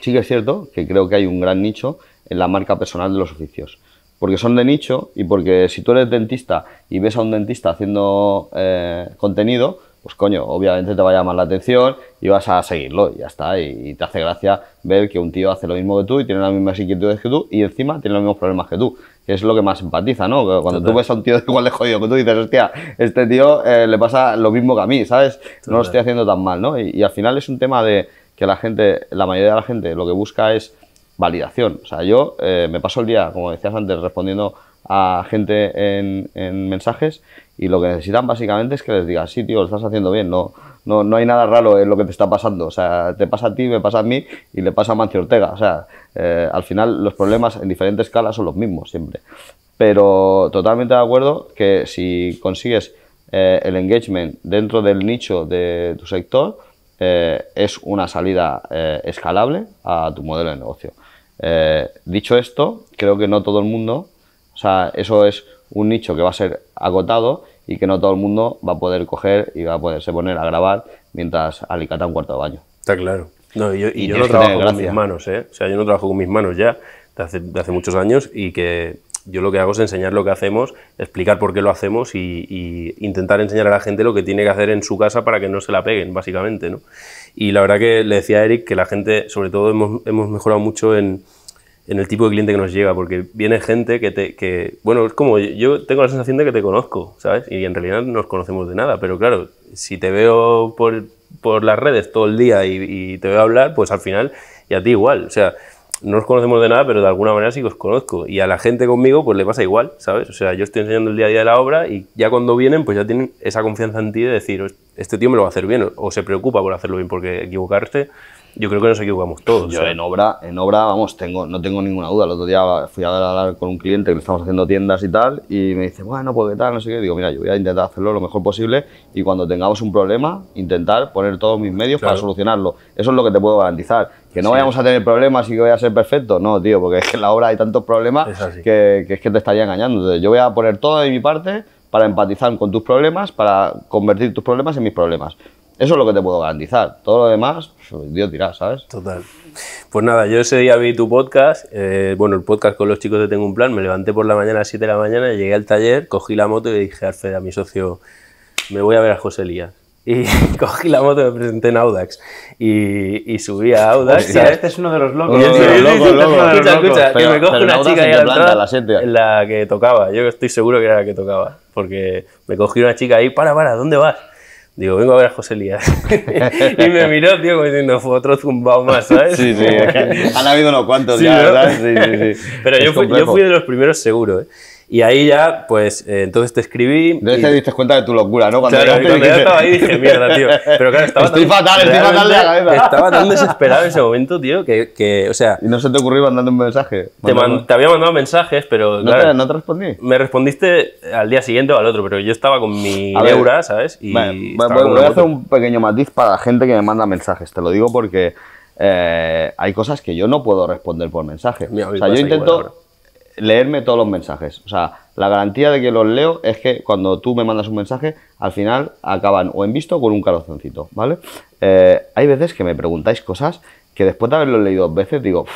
sí que es cierto que creo que hay un gran nicho en la marca personal de los oficios. Porque son de nicho y porque si tú eres dentista y ves a un dentista haciendo eh, contenido, pues coño, obviamente te va a llamar la atención y vas a seguirlo y ya está. Y, te hace gracia ver que un tío hace lo mismo que tú y tiene las mismas inquietudes que tú y encima tiene los mismos problemas que tú. Que es lo que más empatiza, ¿no? Cuando tú ves a un tío [LAUGHS] igual de jodido que tú dices, hostia, este tío eh, le pasa lo mismo que a mí, ¿sabes? No lo estoy haciendo tan mal, ¿no? Y, y al final es un tema de que la gente, la mayoría de la gente lo que busca es validación. O sea, yo eh, me paso el día, como decías antes, respondiendo a gente en, mensajes y lo que necesitan básicamente es que les digas, sí, tío, lo estás haciendo bien, no, no, no hay nada raro en lo que te está pasando. O sea, te pasa a ti, me pasa a mí y le pasa a Mancio Ortega. O sea, eh, al final los problemas en diferentes escalas son los mismos siempre. Pero totalmente de acuerdo que si consigues eh, el engagement dentro del nicho de tu sector, es una salida escalable a tu modelo de negocio. Eh, dicho esto, creo que no todo el mundo, o sea, eso es un nicho que va a ser agotado y que no todo el mundo va a poder coger y va a poderse poner a grabar mientras alicata un cuarto de baño. Está claro. No, y yo, no trabajo con mis manos, ¿eh? O sea, yo no trabajo con mis manos ya de hace, muchos años y que yo lo que hago es enseñar lo que hacemos, explicar por qué lo hacemos y, y, intentar enseñar a la gente lo que tiene que hacer en su casa para que no se la peguen, básicamente, ¿no? Y la verdad que le decía a Eric que la gente, sobre todo, hemos, hemos mejorado mucho en, en, el tipo de cliente que nos llega, porque viene gente que, te, que, bueno, es como yo tengo la sensación de que te conozco, ¿sabes? Y en realidad no nos conocemos de nada, pero claro, si te veo por, por las redes todo el día y, y te veo hablar, pues al final, y a ti igual, o sea, no os conocemos de nada, pero de alguna manera sí que os conozco. Y a la gente conmigo, pues le pasa igual, ¿sabes? O sea, yo estoy enseñando el día a día de la obra y ya cuando vienen, pues ya tienen esa confianza en ti de decir, este tío me lo va a hacer bien, o se preocupa por hacerlo bien, porque equivocarse yo creo que nos equivocamos todos. Yo en obra, en obra, vamos, tengo, no tengo ninguna duda. El otro día fui a hablar con un cliente que le estamos haciendo tiendas y tal, y me dice, bueno, pues qué tal, no sé qué. Digo, mira, yo voy a intentar hacerlo lo mejor posible y cuando tengamos un problema, intentar poner todos mis medios para solucionarlo. Eso es lo que te puedo garantizar. Que no vayamos a tener problemas y que voy a ser perfecto. No, tío, porque es que en la obra hay tantos problemas que, es que te estaría engañando. yo voy a poner todo de mi parte para empatizar con tus problemas, para convertir tus problemas en mis problemas. Eso es lo que te puedo garantizar. Todo lo demás, pues, Dios dirá, ¿sabes? Total. Pues nada, yo ese día vi tu podcast, eh, bueno, el podcast con los chicos de Tengo un Plan, me levanté por la mañana a las 7 de la mañana, llegué al taller, cogí la moto y dije a a mi socio, me voy a ver a José Lía. [LAUGHS] Y cogí la moto, me presenté en Audax y, subí a Audax. Hostia, este es uno de los locos. Escucha, que me cogió una chica ahí la, eh, en la que tocaba, yo estoy seguro que era la que tocaba, porque me cogió una chica ahí, para, para, ¿dónde vas? Digo, vengo a ver a José Elías. [LAUGHS] y me miró, tío, como diciendo, fue otro zumbao más, ¿sabes? Sí, sí, han habido unos cuantos ya, ¿verdad? Sí, sí, sí. [LAUGHS] Pero yo fui, yo fui, de los primeros seguro, ¿eh? Y ahí ya, pues, eh, entonces te escribí. Entonces y... te diste cuenta de tu locura, ¿no? Cuando, yo estaba ahí dije, mierda, tío. Pero claro, estaba estoy tan, fatal, estoy fatal de la cabeza. Estaba tan desesperado en ese momento, tío, que, o sea... ¿Y no se te ocurrió mandando un mensaje? Te, había mandado mensajes, pero... No, te, respondí. Me respondiste al día siguiente o al otro, pero yo estaba con mi neura, ¿sabes? voy, a hacer un pequeño matiz para la gente que me manda mensajes. Te lo digo porque... Eh, hay cosas que yo no puedo responder por mensaje. o sea, yo intento leerme todos los mensajes. O sea, la garantía de que los leo es que cuando tú me mandas un mensaje, al final acaban o en visto con un corazoncito, ¿vale? Eh, hay veces que me preguntáis cosas que después de haberlo leído dos veces digo,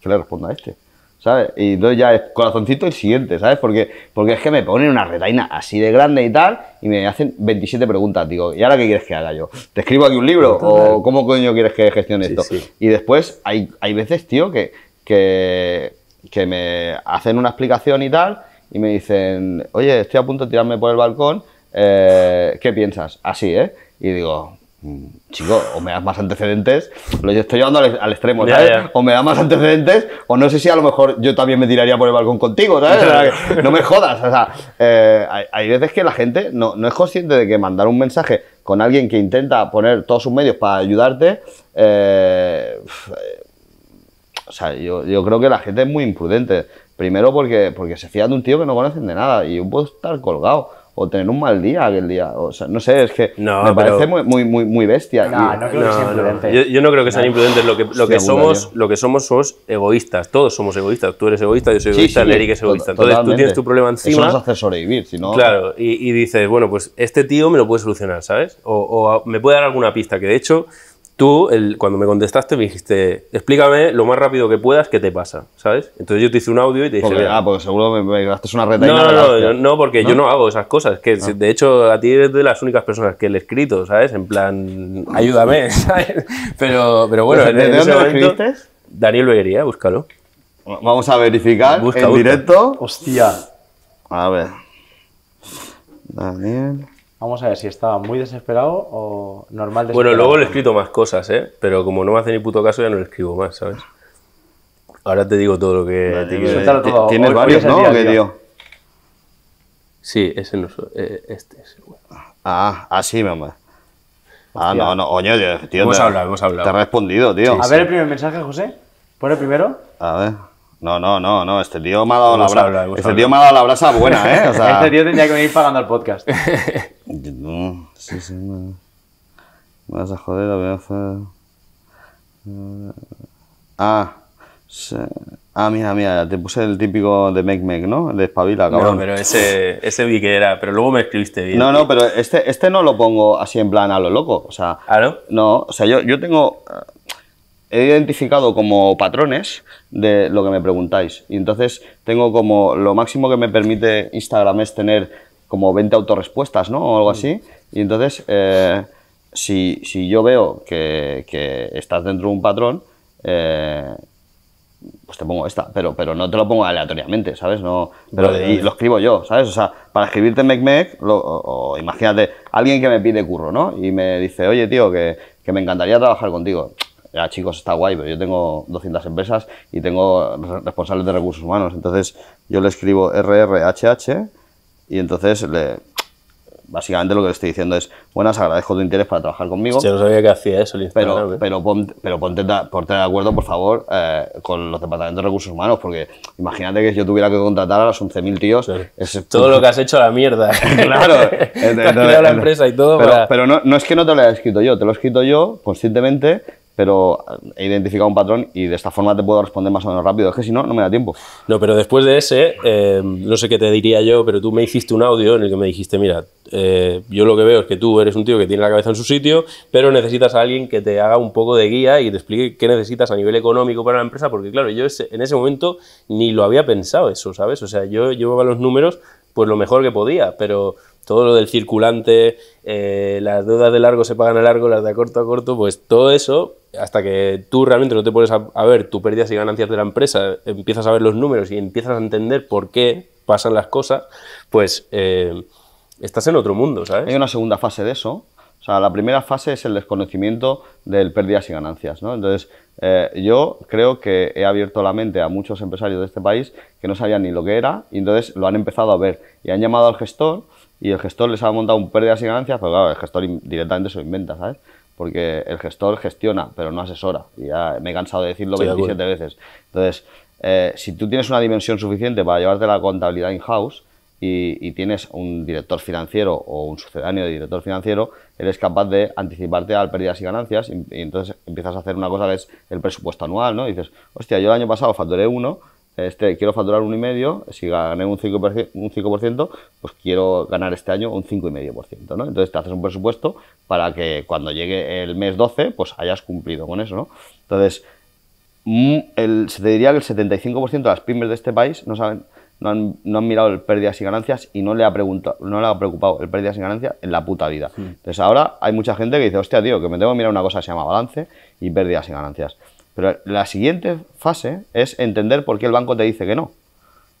¿qué le respondo a este? ¿Sabes? Y entonces ya es corazoncito el siguiente, ¿sabes? Porque, porque es que me ponen una retaina así de grande y tal, y me hacen 27 preguntas. Digo, ¿y ahora qué quieres que haga yo? ¿Te escribo aquí un libro? ¿O cómo coño quieres que gestione esto? Y después hay, hay veces, tío, que, que que me hacen una explicación y tal, y me dicen, oye, estoy a punto de tirarme por el balcón, eh, ¿qué piensas? Así, ¿eh? Y digo, mm, chico, o me das más antecedentes, lo estoy llevando al, extremo, ¿sabes? O me das más antecedentes, o no sé si a lo mejor yo también me tiraría por el balcón contigo, ¿sabes? no me jodas, o sea, eh, hay, veces que la gente no, no, es consciente de que mandar un mensaje con alguien que intenta poner todos sus medios para ayudarte, eh, eh o sea, yo, creo que la gente es muy imprudente. Primero porque, porque se fían de un tío que no conocen de nada y un puedo estar colgado o tener un mal día aquel día. O sea, no sé, es que me parece muy, muy, muy, bestia. No, no creo que sea imprudente. Yo, no creo que sean imprudentes. Lo que, lo que somos, lo que somos egoístas. Todos somos egoístas. Tú eres egoísta, yo soy egoísta, Eric es egoísta. Entonces tú tienes tu problema encima. Eso nos hace sobrevivir, si no. Claro, y, dices, bueno, pues este tío me lo puede solucionar, ¿sabes? O, o me puede dar alguna pista, que de hecho tú, cuando me contestaste, me dijiste, explícame lo más rápido que puedas qué te pasa, ¿sabes? Entonces yo te hice un audio y te dije... ah, pues seguro me, gastas una reta. No, no, no, no, no, porque yo no hago esas cosas. Que, ah. De hecho, a ti eres de las únicas personas que le he escrito, ¿sabes? En plan, ayúdame, [LAUGHS] ¿sabes? Pero, pero bueno, en, lo Daniel búscalo. Vamos a verificar busca, en directo. Hostia. A ver. Daniel... Vamos a ver si estaba muy desesperado o normal desesperado. Bueno, luego le he escrito más cosas, ¿eh? Pero como no me hace ni puto caso, ya no le escribo más, ¿sabes? Ahora te digo todo lo que... Tienes varios, ¿no? tío? Sí, ese no eh, Este es Ah, así, ah, mamá. Ah, no, no, oye, tío. hemos te, hablado, hemos hablado. Te ha respondido, tío. a ver el primer mensaje, José. Pon el primero. A ver. No, no, no, no, este tío me ha dado la brasa. este tío me ha dado la brasa buena, ¿eh? [LAUGHS] este tío tendría que venir pagando el podcast. [LAUGHS] sí, sí, me... vas a joder, voy a Ah, ah, mira, mira, te puse el típico de Make Meg, ¿no? El de espabila, cabrón. No, pero ese, ese vi que era, pero luego me escribiste bien. No, no, pero este, este no lo pongo así en plan a lo loco, o sea. ¿Ah, no? No, o sea, yo, yo tengo he identificado como patrones de lo que me preguntáis. Y entonces tengo como lo máximo que me permite Instagram es tener como 20 autorrespuestas, ¿no? O algo así. Y entonces, eh, si, yo veo que, estás dentro de un patrón, eh, pues te pongo esta, pero, pero no te lo pongo aleatoriamente, ¿sabes? No, pero lo escribo yo, ¿sabes? O sea, para escribirte MecMec, o, imagínate, alguien que me pide curro, ¿no? Y me dice, oye, tío, que, que me encantaría trabajar contigo ya chicos, está guay, pero yo tengo 200 empresas y tengo responsables de recursos humanos. Entonces yo le escribo RRHH y entonces le, básicamente lo que le estoy diciendo es, buenas, agradezco tu interés para trabajar conmigo. Yo no sabía que hacía eso, Pero, pero, ponte, pero de acuerdo, por favor, eh, con los departamentos de recursos humanos, porque imagínate que yo tuviera que contratar a los 11.000 tíos. Es, todo lo que has hecho a la mierda. [LAUGHS] claro. [LAUGHS] la empresa y todo. Pero, no, no, es que no te lo haya escrito yo, te lo he escrito yo conscientemente pero he identificado un patrón y de esta forma te puedo responder más o menos rápido. Es que si no, no me da tiempo. No, pero después de ese, eh, no sé qué te diría yo, pero tú me hiciste un audio en el que me dijiste, mira, eh, yo lo que veo es que tú eres un tío que tiene la cabeza en su sitio, pero necesitas a alguien que te haga un poco de guía y te explique qué necesitas a nivel económico para la empresa, porque claro, yo en ese momento ni lo había pensado eso, ¿sabes? O sea, yo llevaba los números pues lo mejor que podía, pero todo lo del circulante, eh, las deudas de largo se pagan a largo, las de a corto a corto, pues todo eso, hasta que tú realmente no te pones a, ver tus pérdidas y ganancias de la empresa, empiezas a ver los números y empiezas a entender por qué pasan las cosas, pues eh, estás en otro mundo, ¿sabes? Hay una segunda fase de eso. O sea, la primera fase es el desconocimiento del pérdidas y ganancias, ¿no? Entonces, eh, yo creo que he abierto la mente a muchos empresarios de este país que no sabían ni lo que era y entonces lo han empezado a ver y han llamado al gestor y el gestor les ha montado un pérdidas y ganancias, pero claro, el gestor directamente se lo inventa, ¿sabes? Porque el gestor gestiona, pero no asesora. Y ya me he cansado de decirlo 27 veces. Entonces, eh, si tú tienes una dimensión suficiente para llevarte la contabilidad in-house y, tienes un director financiero o un sucedáneo de director financiero, eres capaz de anticiparte al pérdidas y ganancias y, entonces empiezas a hacer una cosa que es el presupuesto anual, ¿no? dices, hostia, yo el año pasado facturé uno. Este, quiero facturar un 1,5%, si gané un 5%, un 5%, pues quiero ganar este año un 5,5%, ¿no? Entonces te haces un presupuesto para que cuando llegue el mes 12, pues hayas cumplido con eso, ¿no? Entonces, mm, se te diría que el 75% de las pymes de este país no saben, no han, mirado el pérdidas y ganancias y no le ha preguntado, no le ha preocupado el pérdidas y ganancias en la puta vida. Entonces ahora hay mucha gente que dice, hostia tío, que me tengo que mirar una cosa que se llama balance y pérdidas y ganancias. Pero la siguiente fase es entender por qué el banco te dice que no.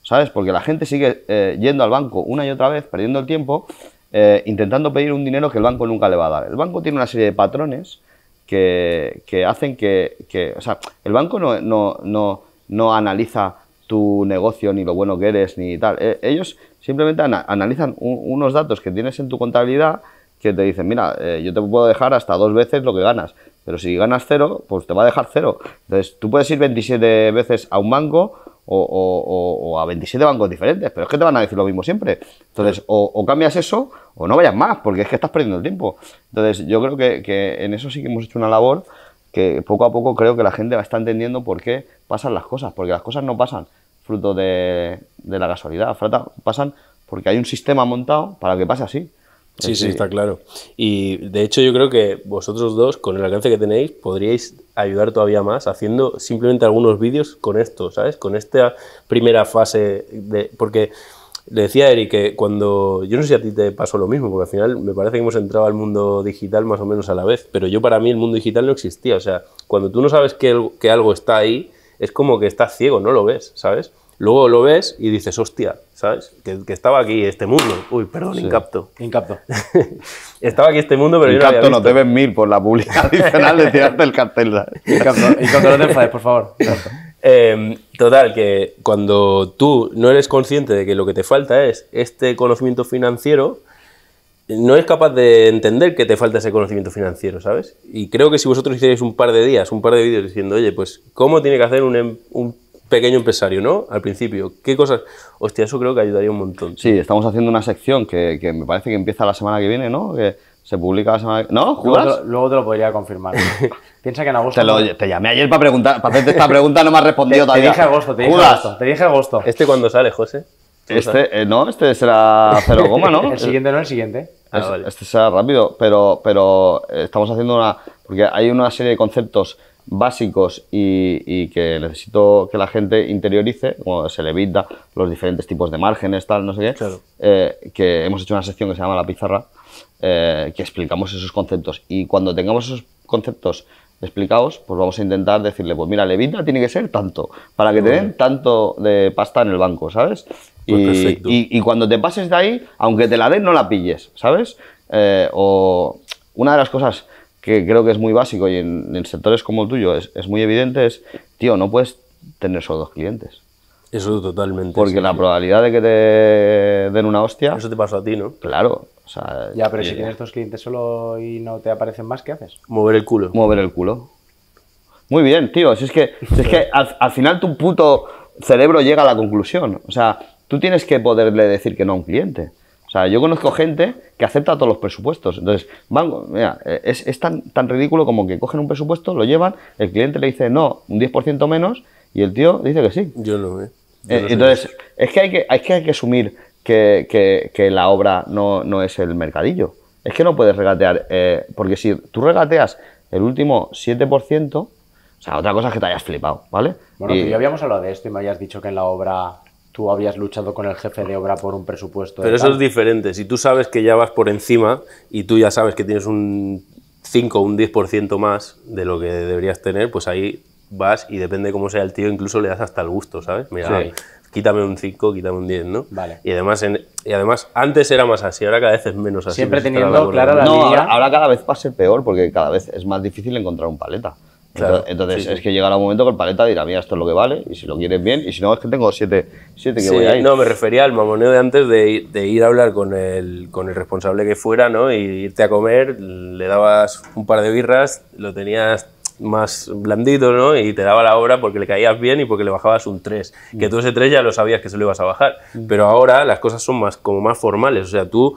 ¿Sabes? Porque la gente sigue eh, yendo al banco una y otra vez, perdiendo el tiempo, eh, intentando pedir un dinero que el banco nunca le va a dar. El banco tiene una serie de patrones que, hacen que, O sea, el banco no, no, analiza tu negocio, ni lo bueno que eres, ni tal. Eh, ellos simplemente analizan unos datos que tienes en tu contabilidad que te dicen, mira, yo te puedo dejar hasta dos veces lo que ganas. Pero si ganas cero, pues te va a dejar cero. Entonces, tú puedes ir 27 veces a un banco o, o, o a 27 bancos diferentes, pero es que te van a decir lo mismo siempre. Entonces, o, cambias eso o no vayas más, porque es que estás perdiendo el tiempo. Entonces, yo creo que, en eso sí que hemos hecho una labor que poco a poco creo que la gente va a estar entendiendo por qué pasan las cosas, porque las cosas no pasan fruto de, de la casualidad, pasan porque hay un sistema montado para que pase así. Sí, sí, está claro. Y de hecho yo creo que vosotros dos, con el alcance que tenéis, podríais ayudar todavía más haciendo simplemente algunos vídeos con esto, ¿sabes? Con esta primera fase de... Porque le decía a Eric que cuando... Yo no sé si a ti te pasó lo mismo, porque al final me parece que hemos entrado al mundo digital más o menos a la vez, pero yo para mí el mundo digital no existía. O sea, cuando tú no sabes que, que algo está ahí, es como que estás ciego, no lo ves, ¿sabes? luego lo ves y dices, hostia, ¿sabes? Que, estaba aquí este mundo. Uy, perdón, incapto. Incapto. [LAUGHS] estaba aquí este mundo, pero yo no había visto. te ves mil por la publicidad adicional de tirarte el cartel. Incapto, incapto, no te enfades, por favor. [LAUGHS] Em, total, que cuando tú no eres consciente de que lo que te falta es este conocimiento financiero, no es capaz de entender que te falta ese conocimiento financiero, ¿sabes? Y creo que si vosotros hicierais un par de días, un par de vídeos diciendo, oye, pues, ¿cómo tiene que hacer un em, pequeño empresario, ¿no? Al principio, ¿qué cosas? Hostia, eso creo que ayudaría un montón. Sí, estamos haciendo una sección que, me parece que empieza la semana que viene, ¿no? Que se publica la semana que... viene? ¿No? ¿Jugas? Luego, te, lo, podría confirmar. [LAUGHS] Piensa que en agosto... Te, llamé ayer para preguntar, para hacerte esta pregunta, no me has respondido [LAUGHS] todavía. Te dije agosto, te dije agosto, te dije agosto. ¿Este cuándo sale, José? Este, eh, no, este será cero goma, ¿no? [LAUGHS] el siguiente no, el siguiente. Ah, este será rápido, pero, pero eh, estamos haciendo una... Porque hay una serie de conceptos básicos y, que necesito que la gente interiorice, como se le los diferentes tipos de márgenes, tal, no sé qué, eh, que hemos hecho una sección que se llama La Pizarra, eh, que explicamos esos conceptos. Y cuando tengamos esos conceptos explicados, pues vamos a intentar decirle, pues mira, levita tiene que ser tanto, para que te den tanto de pasta en el banco, ¿sabes? Pues y, cuando te pases de ahí, aunque te la den, no la pilles, ¿sabes? Eh, o una de las cosas que creo que es muy básico y en, sectores como el tuyo es, muy evidente es, tío, no puedes tener solo dos clientes. Eso totalmente. Porque la probabilidad de que te den una hostia... Eso te pasó a ti, ¿no? Claro. ya, pero si eh, tienes dos clientes solo y no te aparecen más, ¿qué haces? Mover el culo. Mover el culo. Muy bien, tío. Si es que, es que [LAUGHS] al, al final tu puto cerebro llega a la conclusión. O sea, tú tienes que poderle decir que no a un cliente. O sea, yo conozco gente que acepta todos los presupuestos. Entonces, eh, es, tan, tan ridículo como que cogen un presupuesto, lo llevan, el cliente le dice no, un 10% menos, y el tío dice que sí. Yo lo veo. Eh. Eh, entonces, es que hay que, hay que, asumir que, la obra no, es el mercadillo. Es que no puedes regatear, porque si tú regateas el último 7%, o sea, otra cosa es que te hayas flipado, ¿vale? Bueno, y... ya habíamos hablado de esto y me habías dicho que en la obra tú habías luchado con el jefe de obra por un presupuesto. Pero eso es diferente. Si tú sabes que ya vas por encima y tú ya sabes que tienes un 5 o un 10% más de lo que deberías tener, pues ahí vas y depende cómo sea el tío, incluso le das hasta el gusto, ¿sabes? Mira, quítame un 5, quítame un 10, ¿no? Vale. Y además, y además, antes era más así, ahora cada vez es menos así. Siempre teniendo clara la, ahora, cada vez va a ser peor porque cada vez es más difícil encontrar un paleta. Entonces es que llegará un momento que el paleta dirá, mira, esto es lo que vale, y si lo quieres bien, y si no, es que tengo siete, que voy a ir. No, me refería al mamoneo de antes de, ir a hablar con el, con el responsable que fuera, ¿no? Y irte a comer, le dabas un par de birras, lo tenías más blandito, ¿no? Y te daba la obra porque le caías bien y porque le bajabas un 3. Que mm. tú ese tres ya lo sabías que se lo ibas a bajar. Mm. Pero ahora las cosas son más, como más formales, o sea, tú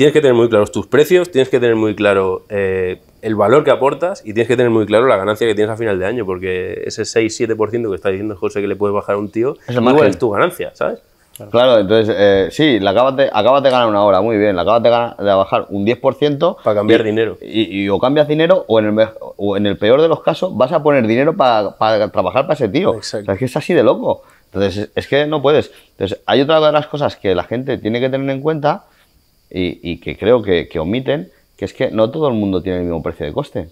tienes que tener muy claros tus precios, tienes que tener muy claro eh, el valor que aportas y tienes que tener muy claro la ganancia que tienes a final de año, porque ese 6-7% que está diciendo José que le puedes bajar a un tío, es es tu ganancia, ¿sabes? Claro, entonces eh, sí, la acabas, de, ganar una hora, muy bien, la acabas de, bajar un 10%. Para cambiar dinero. Y, o cambias dinero o en, el, o en el peor de los casos vas a poner dinero para, trabajar para ese tío. es que es así de loco. Entonces es que no puedes. Entonces hay otra de las cosas que la gente tiene que tener en cuenta y, que creo que, omiten, que es que no todo el mundo tiene el mismo precio de coste.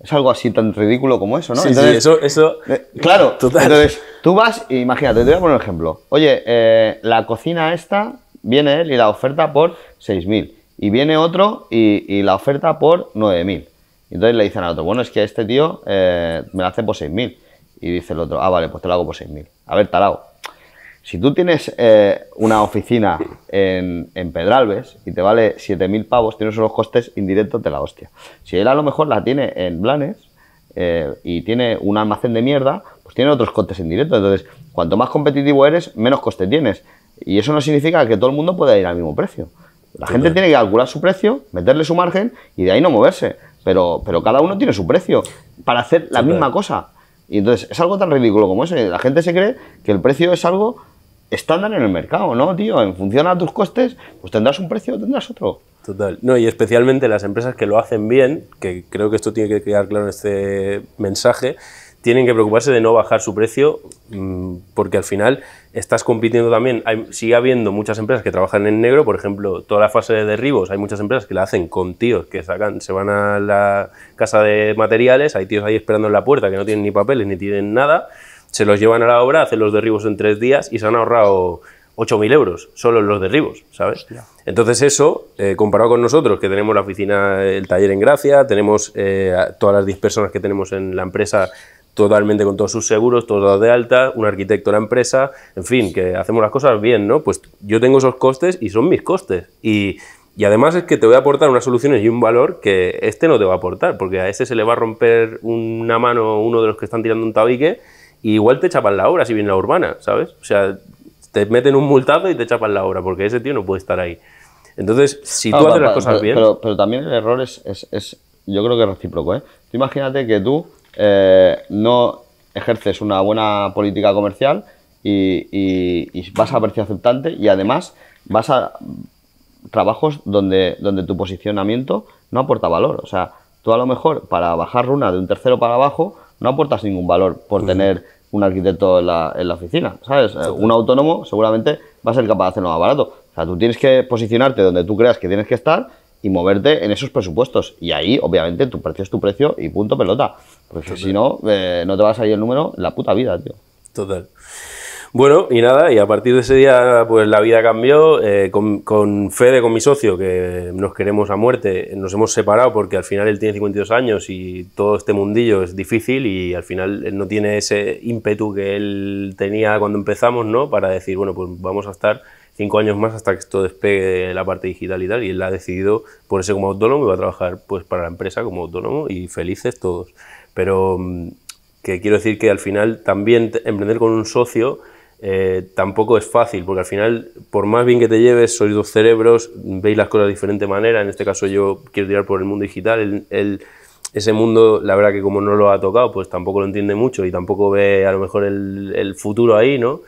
Es algo así tan ridículo como eso, ¿no? Sí, sí, eso, eh, claro, entonces tú vas, imagínate, te voy a poner un ejemplo. Oye, eh, la cocina esta, viene él y la oferta por 6.000. Y viene otro y, la oferta por 9.000. Entonces le dicen al otro, bueno, es que a este tío eh, me la hace por 6.000. Y dice el otro, ah, vale, pues te la hago por 6.000. A ver, talao. Si tú tienes eh, una oficina en, en, Pedralbes y te vale 7.000 pavos, tienes unos costes indirectos de la hostia. Si él a lo mejor la tiene en Blanes eh, y tiene un almacén de mierda, pues tiene otros costes indirectos. Entonces, cuanto más competitivo eres, menos coste tienes. Y eso no significa que todo el mundo pueda ir al mismo precio. La gente tiene que calcular su precio, meterle su margen y de ahí no moverse. Pero, pero cada uno tiene su precio para hacer la misma cosa. Y entonces es algo tan ridículo como eso. La gente se cree que el precio es algo estándar en el mercado, ¿no, tío? En función a tus costes, pues tendrás un precio o tendrás otro. Total. No, y especialmente las empresas que lo hacen bien, que creo que esto tiene que quedar claro en este mensaje, tienen que preocuparse de no bajar su precio mm, porque al final estás compitiendo también. sigue habiendo muchas empresas que trabajan en negro, por ejemplo, toda la fase de derribos, hay muchas empresas que la hacen con tíos que sacan, se van a la casa de materiales, hay tíos ahí esperando en la puerta que no tienen ni papeles ni tienen nada se los llevan a la obra, hacen los derribos en tres días y se han ahorrado 8.000 euros solo en los derribos, ¿sabes? Entonces eso, eh, comparado con nosotros, que tenemos la oficina, el taller en Gracia, tenemos eh, todas las 10 personas que tenemos en la empresa totalmente con todos sus seguros, todos de alta, un arquitecto en la empresa, en fin, que hacemos las cosas bien, ¿no? Pues yo tengo esos costes y son mis costes. Y, y además es que te voy a aportar unas soluciones y un valor que este no te va a aportar, porque a ese se le va a romper una mano uno de los que están tirando un tabique igual te chapan la obra si viene la urbana, ¿sabes? O sea, te meten un multado y te chapan la obra, porque ese tío no puede estar ahí. Entonces, si ah, tú haces las cosas bien... Pero, también el error es, yo creo que es recíproco, ¿eh? Tú imagínate que tú eh, no ejerces una buena política comercial y, vas a precio aceptante y además vas a trabajos donde, donde tu posicionamiento no aporta valor. O sea, tú a lo mejor para bajar runa de un tercero para abajo no aportas ningún valor por tener un arquitecto en la, en la oficina, ¿sabes? Eh, un autónomo seguramente va a ser capaz de hacerlo más barato. O sea, tú tienes que posicionarte donde tú creas que tienes que estar y moverte en esos presupuestos. Y ahí, obviamente, tu precio es tu precio y punto pelota. Porque si no, eh, no te vas a ir el número en la puta vida, tío. Total. Bueno, y nada, y a partir de ese día, pues la vida cambió. Eh, con, con, Fede, con mi socio, que nos queremos a muerte, nos hemos separado porque al final él tiene 52 años y todo este mundillo es difícil y al final no tiene ese ímpetu que él tenía cuando empezamos, ¿no? Para decir, bueno, pues vamos a estar cinco años más hasta que esto despegue la parte digital y tal, y él ha decidido por ponerse como autónomo y va a trabajar pues para la empresa como autónomo y felices todos. Pero mm, que quiero decir que al final también emprender con un socio eh, tampoco es fácil, porque al final, por más bien que te lleves, sois dos cerebros, veis las cosas de diferente manera. En este caso, yo quiero tirar por el mundo digital. ese mundo, la verdad que como no lo ha tocado, pues tampoco lo entiende mucho y tampoco ve a lo mejor el, futuro ahí, ¿no?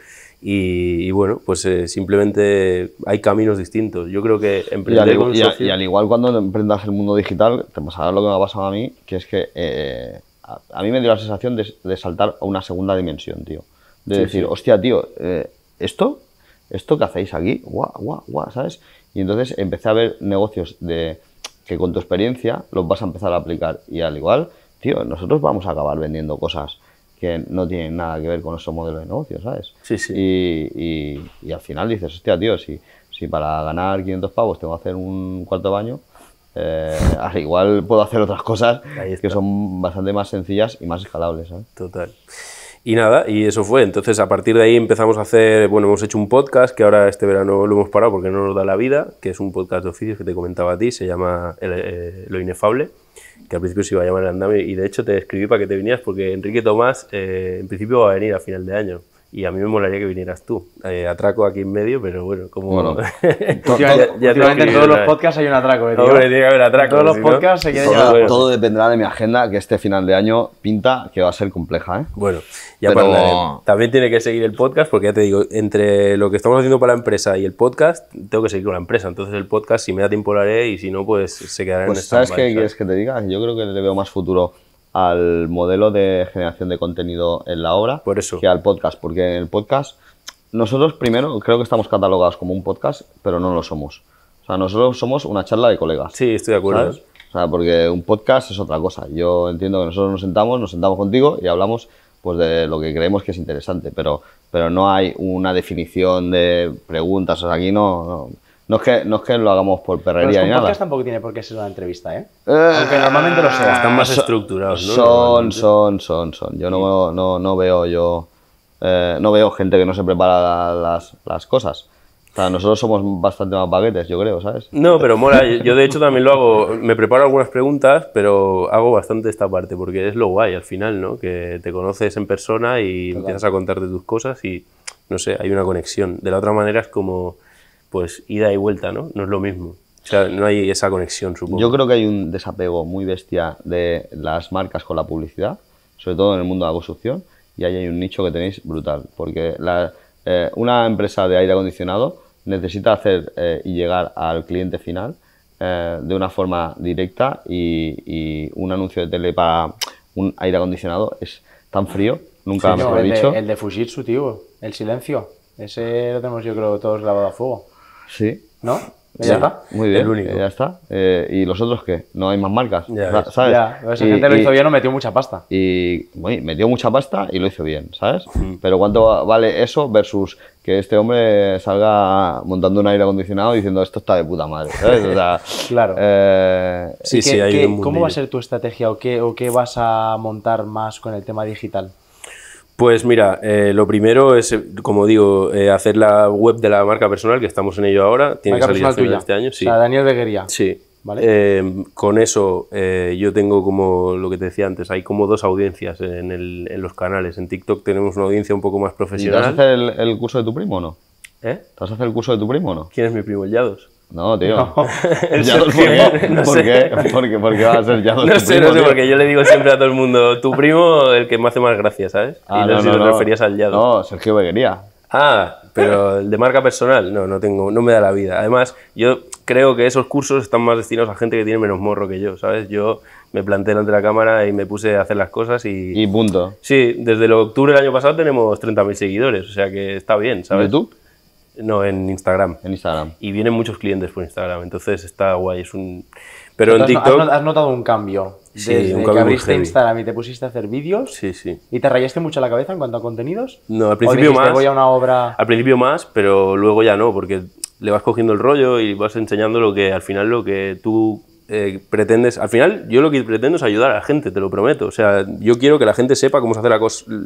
Y, bueno, pues eh, simplemente hay caminos distintos. Yo creo que emprender y al, igual cuando emprendas el mundo digital, te pasará lo que me ha pasado a mí, que es que eh, a, mí me dio la sensación de, de saltar a una segunda dimensión, tío. De decir, hostia, tío, eh, esto, esto que hacéis aquí, guau, guau, guau, ¿sabes? Y entonces empecé a ver negocios de que con tu experiencia los vas a empezar a aplicar. Y al igual, tío, nosotros vamos a acabar vendiendo cosas que no tienen nada que ver con nuestro modelo de negocio, ¿sabes? Sí, sí. Y, al final dices, hostia, tío, si, si para ganar 500 pavos tengo que hacer un cuarto de baño, eh, al igual puedo hacer otras cosas que son bastante más sencillas y más escalables. Total. Y nada, y eso fue. Entonces, a partir de ahí empezamos a hacer, bueno, hemos hecho un podcast que ahora este verano lo hemos parado porque no nos da la vida, que es un podcast de oficios que te comentaba a ti, se llama eh, Lo Inefable, que al principio se iba a llamar el y de hecho te escribí para que te vinieras porque Enrique Tomás eh, en principio va a venir a final de año y a mí me molaría que vinieras tú. Eh, atraco aquí en medio, pero bueno, como. [LAUGHS] en todos los podcasts hay un atraco, eh, ¿eh? tiene atraco. todos los podcasts todo, dependerá de mi agenda, que este final de año pinta que va a ser compleja, ¿eh? Bueno, ya también tiene que seguir el podcast, porque ya te digo, entre lo que estamos haciendo para la empresa y el podcast, tengo que seguir con la empresa. Entonces, el podcast, si me da tiempo, lo haré y si no, pues se quedará en esta. Pues, ¿Sabes qué quieres que te diga? Yo creo que te veo más futuro al modelo de generación de contenido en la obra que al podcast, porque en el podcast, nosotros primero creo que estamos catalogados como un podcast, pero no lo somos. O sea, nosotros somos una charla de colegas. Sí, estoy de acuerdo. O sea, porque un podcast es otra cosa. Yo entiendo que nosotros nos sentamos, nos sentamos contigo y hablamos pues de lo que creemos que es interesante, pero, pero no hay una definición de preguntas. O sea, aquí no no es, que, no es que lo hagamos por perrería ni nada. tampoco tiene por qué ser una entrevista, ¿eh? eh Aunque normalmente lo sea. Están más estructurados, ¿no? Son, son, son, son. Yo no, no, no, veo yo... Eh, no veo gente que no se prepara las, las cosas. O sea, nosotros somos bastante más baguetes, yo creo, ¿sabes? No, pero mola, yo de hecho también lo hago, me preparo algunas preguntas, pero hago bastante esta parte, porque es lo guay al final, ¿no? Que te conoces en persona y empiezas a contarte tus cosas y, no sé, hay una conexión. De la otra manera es como pues ida y vuelta, ¿no? No es lo mismo. O sea, no hay esa conexión, supongo. Yo creo que hay un desapego muy bestia de las marcas con la publicidad, sobre todo en el mundo de la construcción, y ahí hay un nicho que tenéis brutal, porque eh, una empresa de aire acondicionado necesita hacer eh, y llegar al cliente final eh, de una forma directa y, un anuncio de tele para un aire acondicionado es tan frío, nunca me lo he dicho. el de Fujitsu, tío, el silencio. Ese lo tenemos yo creo todos lavado a fuego. Sí. ¿No? Ya está. Muy bien. El único. Ya está. Eh, ¿Y los otros qué? No hay más marcas. Ya, ¿Sabes? Ya. Esa gente lo hizo bien o metió mucha pasta. Y metió mucha pasta y lo hizo bien, ¿sabes? Mm. Pero ¿cuánto vale eso versus que este hombre salga montando un aire acondicionado diciendo esto está de puta madre, [LAUGHS] claro. Eh, sí, ¿Cómo va a ser tu estrategia o o qué vas a montar más con el tema digital? Pues mira, eh, lo primero es, eh, como digo, eh, hacer la web de la marca personal, que estamos en ello ahora. Tiene que salir este año. Sí. sea, Daniel Beguería. Sí. ¿Vale? con eso yo tengo como lo que te decía antes, hay como dos audiencias en, los canales. En TikTok tenemos una audiencia un poco más profesional. ¿Y vas a hacer el, el curso de tu primo o no? ¿Eh? ¿Te vas a hacer el curso de tu primo o no? ¿Quién es mi primo? El no, tío. No, [LAUGHS] ¿Por, qué? ¿Por, qué? va a ser Yados [LAUGHS] No sé, no sé, porque yo le digo siempre a todo el mundo, tu primo, el que me hace más gracia, ¿sabes? Ah, y no, si te referías al Yados. No, Sergio Beguería. Ah, pero el de marca personal, no, no tengo, no me da la vida. Además, yo creo que esos cursos están más destinados a gente que tiene menos morro que yo, ¿sabes? Yo me planté delante de la cámara y me puse a hacer las cosas y... Y punto. Sí, desde octubre del año pasado tenemos 30.000 seguidores, o sea que está bien, ¿sabes? ¿Y tú? No, en Instagram. En Instagram. Y vienen muchos clientes por Instagram, entonces está guay. Es un... Pero en TikTok... Has notado un cambio. Sí, un cambio que abriste Instagram y te pusiste a hacer vídeos. Sí, sí. ¿Y te rayaste mucho la cabeza en cuanto a contenidos? No, al principio más. Voy a una obra... Al principio más, pero luego ya no, porque le vas cogiendo el rollo y vas enseñando lo que al final lo que tú eh, pretendes, al final yo lo que pretendo es ayudar a la gente, te lo prometo. O sea, yo quiero que la gente sepa cómo se hacen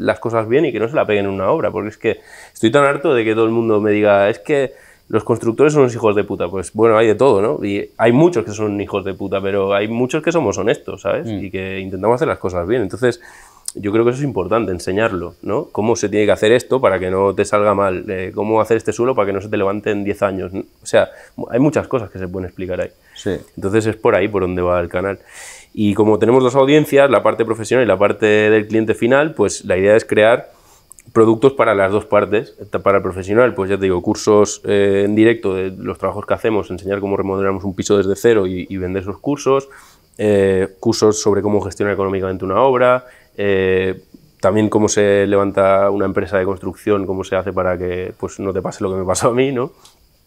las cosas bien y que no se la peguen en una obra, porque es que estoy tan harto de que todo el mundo me diga, es que los constructores son los hijos de puta. Pues bueno, hay de todo, ¿no? Y hay muchos que son hijos de puta, pero hay muchos que somos honestos, ¿sabes? Mm. Y que intentamos hacer las cosas bien. Entonces, yo creo que eso es importante, enseñarlo, ¿no? Cómo se tiene que hacer esto para que no te salga mal, eh, cómo hacer este suelo para que no se te levante en 10 años. O sea, hay muchas cosas que se pueden explicar ahí. Sí. Entonces es por ahí por donde va el canal. Y como tenemos dos audiencias, la parte profesional y la parte del cliente final, pues la idea es crear productos para las dos partes. Eh, para el profesional, pues ya te digo, cursos eh, en directo de los trabajos que hacemos, enseñar cómo remodelamos un piso desde cero y, vender esos cursos, cursos sobre cómo gestionar económicamente una obra, eh, también cómo se levanta una empresa de construcción, cómo se hace para que pues, no te pase lo que me pasó a mí, ¿no?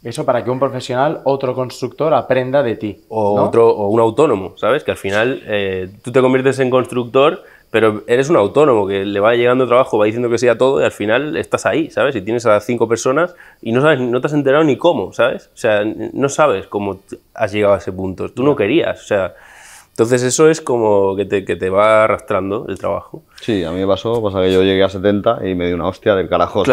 Eso para que un profesional, otro constructor, aprenda de ti. O, otro, o un autónomo, ¿sabes? Que al final eh, tú te conviertes en constructor, pero eres un autónomo que le va llegando trabajo, va diciendo que sea todo y al final estás ahí, ¿sabes? Y tienes a cinco personas y no, sabes, no te has enterado ni cómo, ¿sabes? O sea, no sabes cómo has llegado a ese punto. Tú no querías, o sea, entonces eso es como que te, va arrastrando el trabajo. Sí, a mí me pasó, pasa que yo llegué a 70 y me di una hostia del carajo,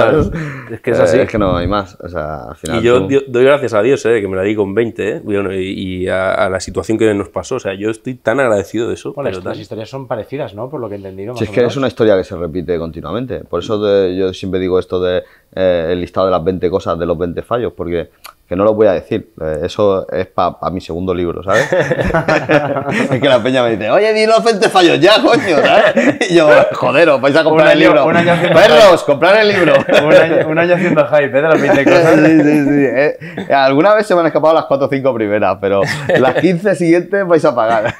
Es que es así. Eh, es que no hay más, o sea, al final Y yo doy gracias a Dios, eh, que me la di con 20, eh, y, a, la situación que nos pasó, o sea, yo estoy tan agradecido de eso. Bueno, las historias son parecidas, ¿no? Por lo que he entendido. Más sí, es que es una historia que se repite continuamente, por eso yo siempre digo esto de eh, el listado de las 20 cosas, de los 20 fallos, porque que no lo voy a decir, eh, eso es para mi segundo libro, ¿sabes? [LAUGHS] [LAUGHS] es que la peña me dice, oye, di los 20 fallos ya, coño, ¿sabes? [LAUGHS] Y yo, joder, vais a comprar el libro. verlos comprar el libro. un, año, haciendo hype, ¿eh? De las 20 sí, sí, sí. Eh, alguna vez se me han escapado las 4 o 5 primeras, pero las 15 siguientes vais a pagar.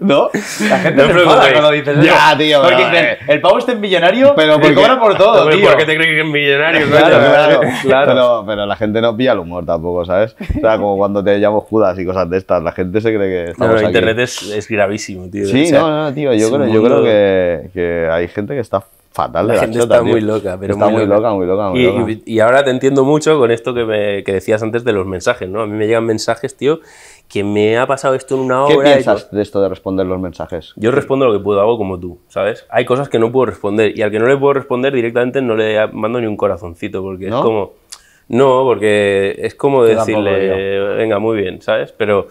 ¿No? La gente no se enfada cuando dices eso. tío. Porque el pavo está en millonario, pero porque, cobra por todo, pero tío. ¿Por qué te crees que es millonario? claro, claro, claro. Pero, pero, la gente no pilla el humor tampoco, ¿sabes? O sea, como cuando te llamo Judas y cosas de estas, la gente se cree que estamos no, internet es, gravísimo, tío. Sí, no, no, tío. Yo creo, yo creo que, que hay gente que está fatal de la, está muy loca, pero está muy, loca. muy loca, y, ahora te entiendo mucho con esto que, me, decías antes de los mensajes, ¿no? A mí me llegan mensajes, tío, que me ha pasado esto en una hora. ¿Qué piensas de esto de responder los mensajes? Yo respondo lo que puedo, hago como tú, ¿sabes? Hay cosas que no puedo responder y al que no le puedo responder directamente no le mando ni un corazoncito porque es como. No, porque es como decirle, venga, muy bien, ¿sabes? Pero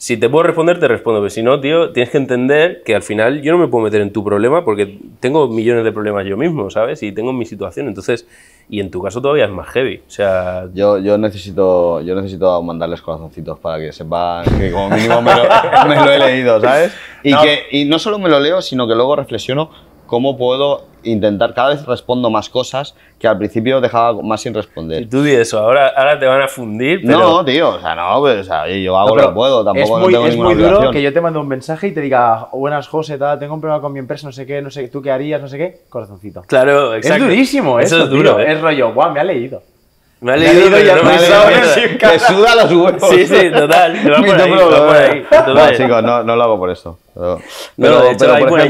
si te puedo responder, te respondo, pero si no, tío, tienes que entender que al final yo no me puedo meter en tu problema porque tengo millones de problemas yo mismo, ¿sabes? Y tengo mi situación, entonces, y en tu caso todavía es más heavy, o sea... Yo, yo, necesito, yo necesito mandarles corazoncitos para que sepan que como mínimo me lo, [LAUGHS] he leído, ¿sabes? Y, Que, y no solo me lo leo, sino que luego reflexiono cómo puedo intentar, cada vez respondo más cosas que al principio dejaba más sin responder. Y Tú dices, eso, ahora, ahora te van a fundir. Pero... No, tío, o sea, no, pues, o sea, yo hago lo que puedo, tampoco es muy, Es muy duro que yo te mando un mensaje y te diga, buenas José, tengo un problema con mi empresa, no sé qué, no sé, tú qué harías, no sé qué, corazoncito. Claro, exacto. Es durísimo, eso, es duro. ¿eh? Es rollo, guau, me ha leído. No ha leído, ya no me suda. Me suda los huevos. Sí, sí, total. No, chicos, no, lo hago por eso. Pero, por,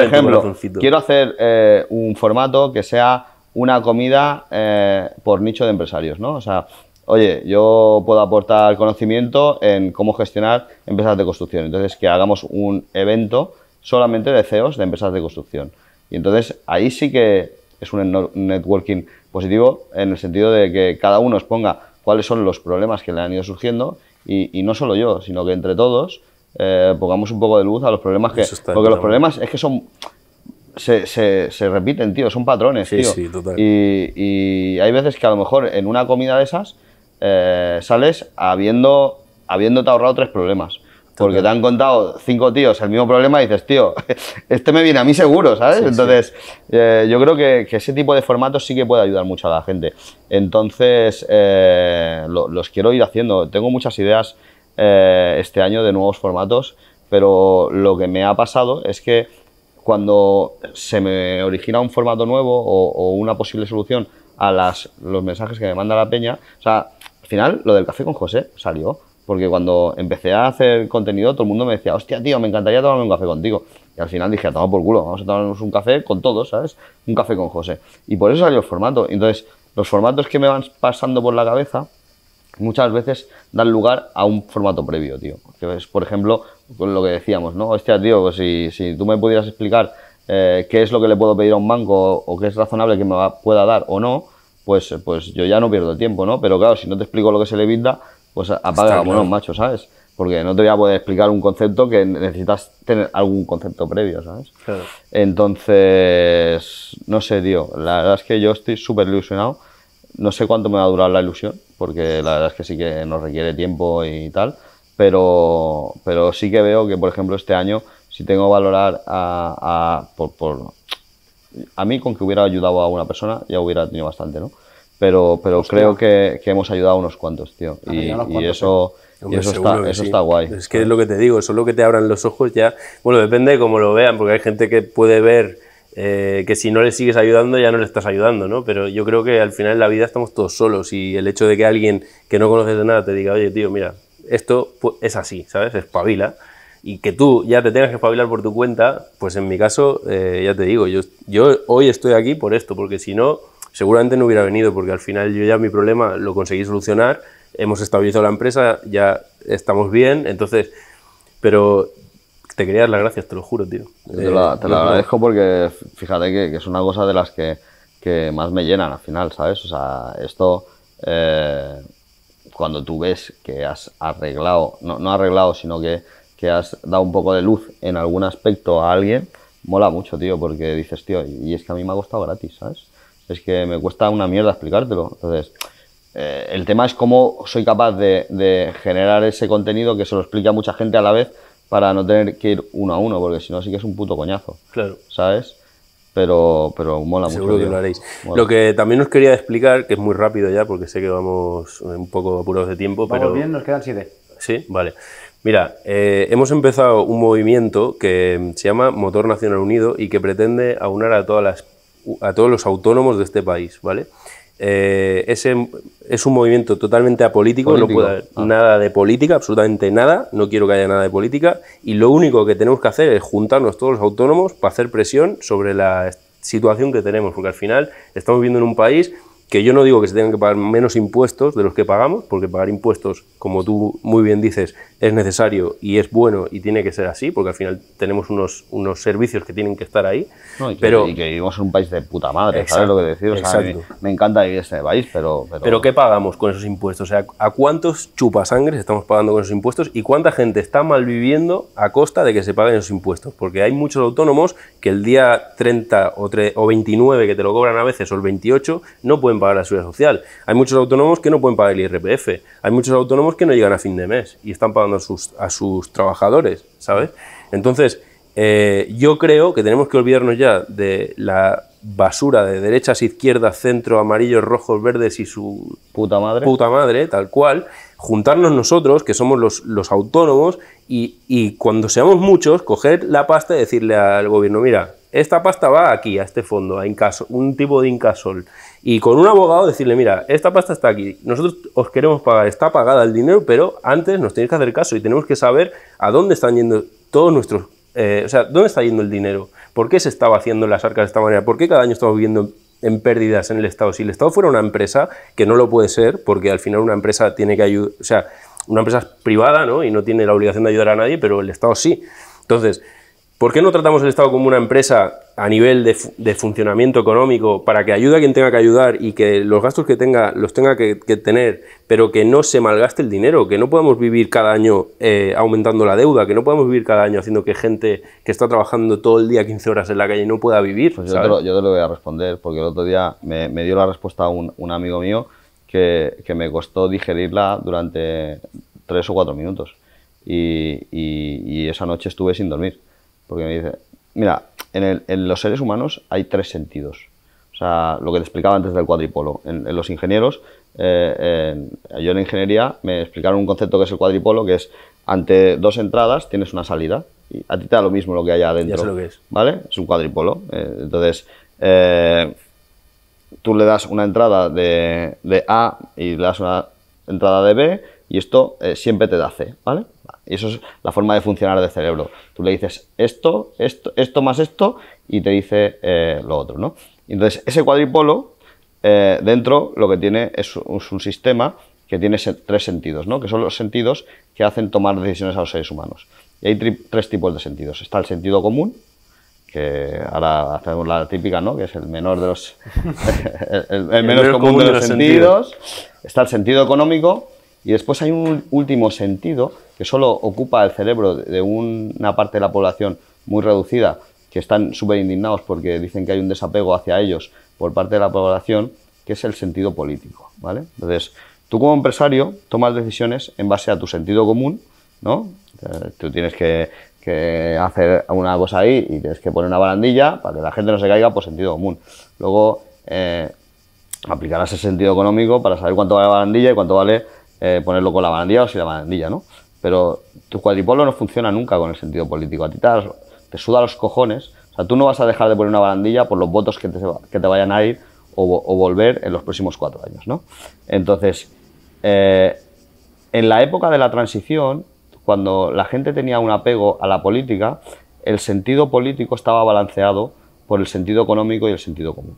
ejemplo, quiero hacer eh, un formato que sea una comida eh, por nicho de empresarios, ¿no? O sea, oye, yo puedo aportar conocimiento en cómo gestionar empresas de construcción. Entonces, que hagamos un evento solamente de CEOs de empresas de construcción. Y entonces, ahí sí que es un networking Positivo en el sentido de que cada uno exponga cuáles son los problemas que le han ido surgiendo y, no solo yo, sino que entre todos eh, pongamos un poco de luz a los problemas que... Porque los problemas es que son... Se, se, repiten, tío, son patrones, tío. Y, hay veces que a lo mejor en una comida de esas eh, sales habiendo, habiéndote ahorrado tres problemas. Porque te han contado cinco tíos el mismo problema y dices, tío, [LAUGHS] este me viene a mí seguro, ¿sabes? Entonces, eh, yo creo que, ese tipo de formatos sí que puede ayudar mucho a la gente. Entonces, eh, los quiero ir haciendo. Tengo muchas ideas eh, este año de nuevos formatos, pero lo que me ha pasado es que cuando se me origina un formato nuevo o, una posible solución a las, los mensajes que me manda la peña, o sea, al final lo del café con José salió porque cuando empecé a hacer contenido, todo el mundo me decía, hostia, tío, me encantaría tomarme un café contigo. Y al final dije, a por culo, vamos a tomarnos un café con todos, ¿sabes? Un café con José. Y por eso salió el formato. Entonces, los formatos que me van pasando por la cabeza muchas veces dan lugar a un formato previo, tío. Que es, por ejemplo, lo que decíamos, ¿no? Hostia, tío, pues si, tú me pudieras explicar eh, qué es lo que le puedo pedir a un banco o, qué es razonable que me pueda dar o no, pues, pues yo ya no pierdo tiempo, ¿no? Pero claro, si no te explico lo que se le brinda, pues apaga bueno, macho, ¿sabes? Porque no te voy a poder explicar un concepto que necesitas tener algún concepto previo, ¿sabes? Entonces, no sé, tío. La verdad es que yo estoy súper ilusionado. No sé cuánto me va a durar la ilusión, porque la verdad es que sí que nos requiere tiempo y tal. Pero, pero sí que veo que, por ejemplo, este año, si tengo que valorar a, a por, por, a mí con que hubiera ayudado a una persona, ya hubiera tenido bastante, ¿no? pero, creo que, hemos ayudado a unos cuantos, tío. Y, eso, está, guay. Es que es lo que te digo, solo que te abran los ojos ya. Bueno, depende de cómo lo vean, porque hay gente que puede ver eh, que si no le sigues ayudando ya no le estás ayudando, ¿no? Pero yo creo que al final en la vida estamos todos solos y el hecho de que alguien que no conoces de nada te diga, oye, tío, mira, esto es así, ¿sabes? Espabila. Y que tú ya te tengas que espabilar por tu cuenta, pues en mi caso, eh, ya te digo, yo, yo hoy estoy aquí por esto, porque si no seguramente no hubiera venido porque al final yo ya mi problema lo conseguí solucionar, hemos estabilizado la empresa, ya estamos bien, entonces, pero te quería dar las gracias, te lo juro, tío. te, lo eh, agradezco porque fíjate que, es una cosa de las que, más me llenan al final, ¿sabes? O sea, esto, eh, cuando tú ves que has arreglado, no, no arreglado, sino que, que has dado un poco de luz en algún aspecto a alguien, mola mucho, tío, porque dices, tío, y es que a mí me ha costado gratis, ¿sabes? es que me cuesta una mierda explicártelo. Entonces, eh, el tema es cómo soy capaz de, generar ese contenido que se lo explique a mucha gente a la vez para no tener que ir uno a uno, porque si no sí que es un puto coñazo. Claro. ¿Sabes? Pero, pero mola mucho. Seguro que lo haréis. Lo que también os quería explicar, que es muy rápido ya, porque sé que vamos un poco apurados de tiempo, pero... bien, nos quedan siete. Sí, vale. Mira, eh, hemos empezado un movimiento que se llama Motor Nacional Unido y que pretende aunar a todas las a todos los autónomos de este país, ¿vale? Eh, ese es un movimiento totalmente apolítico, no puede haber nada de política, absolutamente nada, no quiero que haya nada de política, y lo único que tenemos que hacer es juntarnos todos los autónomos para hacer presión sobre la situación que tenemos, porque al final estamos viviendo en un país que yo no digo que se tengan que pagar menos impuestos de los que pagamos, porque pagar impuestos, como tú muy bien dices, es necesario y es bueno y tiene que ser así, porque al final tenemos unos, unos servicios que tienen que estar ahí. y, que, pero, que vivimos en un país de puta madre, ¿sabes lo que me, encanta vivir en ese país, pero, pero, pero... qué pagamos con esos impuestos? O sea, ¿a cuántos chupasangres estamos pagando con esos impuestos y cuánta gente está malviviendo a costa de que se paguen esos impuestos? Porque hay muchos autónomos que el día 30 o, o 29 que te lo cobran a veces o el 28 no pueden pagar la seguridad social. Hay muchos autónomos que no pueden pagar el IRPF. Hay muchos autónomos que no llegan a fin de mes y están pagando a sus, trabajadores, ¿sabes? Entonces, eh, yo creo que tenemos que olvidarnos ya de la basura de derechas, izquierdas, centro, amarillos, rojos, verdes y su puta madre, madre tal cual, juntarnos nosotros, que somos los, autónomos, y, cuando seamos muchos, coger la pasta y decirle al gobierno, mira, esta pasta va aquí, a este fondo, a un tipo de incasol y con un abogado decirle, mira, esta pasta está aquí, nosotros os queremos pagar, está pagada el dinero, pero antes nos tenéis que hacer caso y tenemos que saber a dónde están yendo todos nuestros, eh, o sea, dónde está yendo el dinero, por qué se estaba haciendo las arcas de esta manera, por qué cada año estamos viviendo en pérdidas en el Estado. Si el Estado fuera una empresa, que no lo puede ser, porque al final una empresa tiene que ayudar, o sea, una empresa privada, ¿no? Y no tiene la obligación de ayudar a nadie, pero el Estado sí. Entonces, ¿Por qué no tratamos el Estado como una empresa a nivel de, funcionamiento económico para que ayude a quien tenga que ayudar y que los gastos que tenga los tenga que, tener, pero que no se malgaste el dinero, que no podamos vivir cada año eh, aumentando la deuda, que no podamos vivir cada año haciendo que gente que está trabajando todo el día 15 horas en la calle no pueda vivir? Pues yo, te lo, voy a responder, porque el otro día me, dio la respuesta un, un amigo mío que, me costó digerirla durante tres o cuatro minutos y esa noche estuve sin dormir. Porque me dice, mira, en, los seres humanos hay tres sentidos. O sea, lo que te explicaba antes del cuadripolo. En, los ingenieros, eh, eh, yo en ingeniería me explicaron un concepto que es el cuadripolo, que es ante dos entradas tienes una salida. Y a ti te da lo mismo lo que haya adentro. Ya sé lo que es. ¿Vale? Es un cuadripolo. Eh, entonces, tú le das una entrada de, de, A y le das una entrada de B y esto siempre te da C, ¿vale? Y eso es la forma de funcionar del cerebro. Tú le dices esto, esto, esto más esto y te dice eh, lo otro, ¿no? Entonces, ese cuadripolo eh, dentro lo que tiene es un, sistema que tiene tres sentidos, ¿no? Que son los sentidos que hacen tomar decisiones a los seres humanos. Y hay tres tipos de sentidos. Está el sentido común, que ahora hacemos la típica, ¿no? Que es el menor de los... [LAUGHS] el, común, de los, sentidos. Está el sentido económico, y después hay un último sentido que solo ocupa el cerebro de una parte de la población muy reducida, que están súper indignados porque dicen que hay un desapego hacia ellos por parte de la población, que es el sentido político. ¿vale? Entonces, tú como empresario tomas decisiones en base a tu sentido común, ¿no? Eh, tú tienes que, hacer una cosa ahí y tienes que poner una barandilla para que la gente no se caiga por sentido común. Luego, eh, aplicarás el sentido económico para saber cuánto vale la barandilla y cuánto vale eh, ponerlo con la barandilla o sin la barandilla... ¿no? Pero tu cuadripolo no funciona nunca con el sentido político. A ti te, suda los cojones. O sea, tú no vas a dejar de poner una barandilla por los votos que te, que te vayan a ir o, volver en los próximos cuatro años, ¿no? Entonces, eh, en la época de la transición, cuando la gente tenía un apego a la política, el sentido político estaba balanceado por el sentido económico y el sentido común.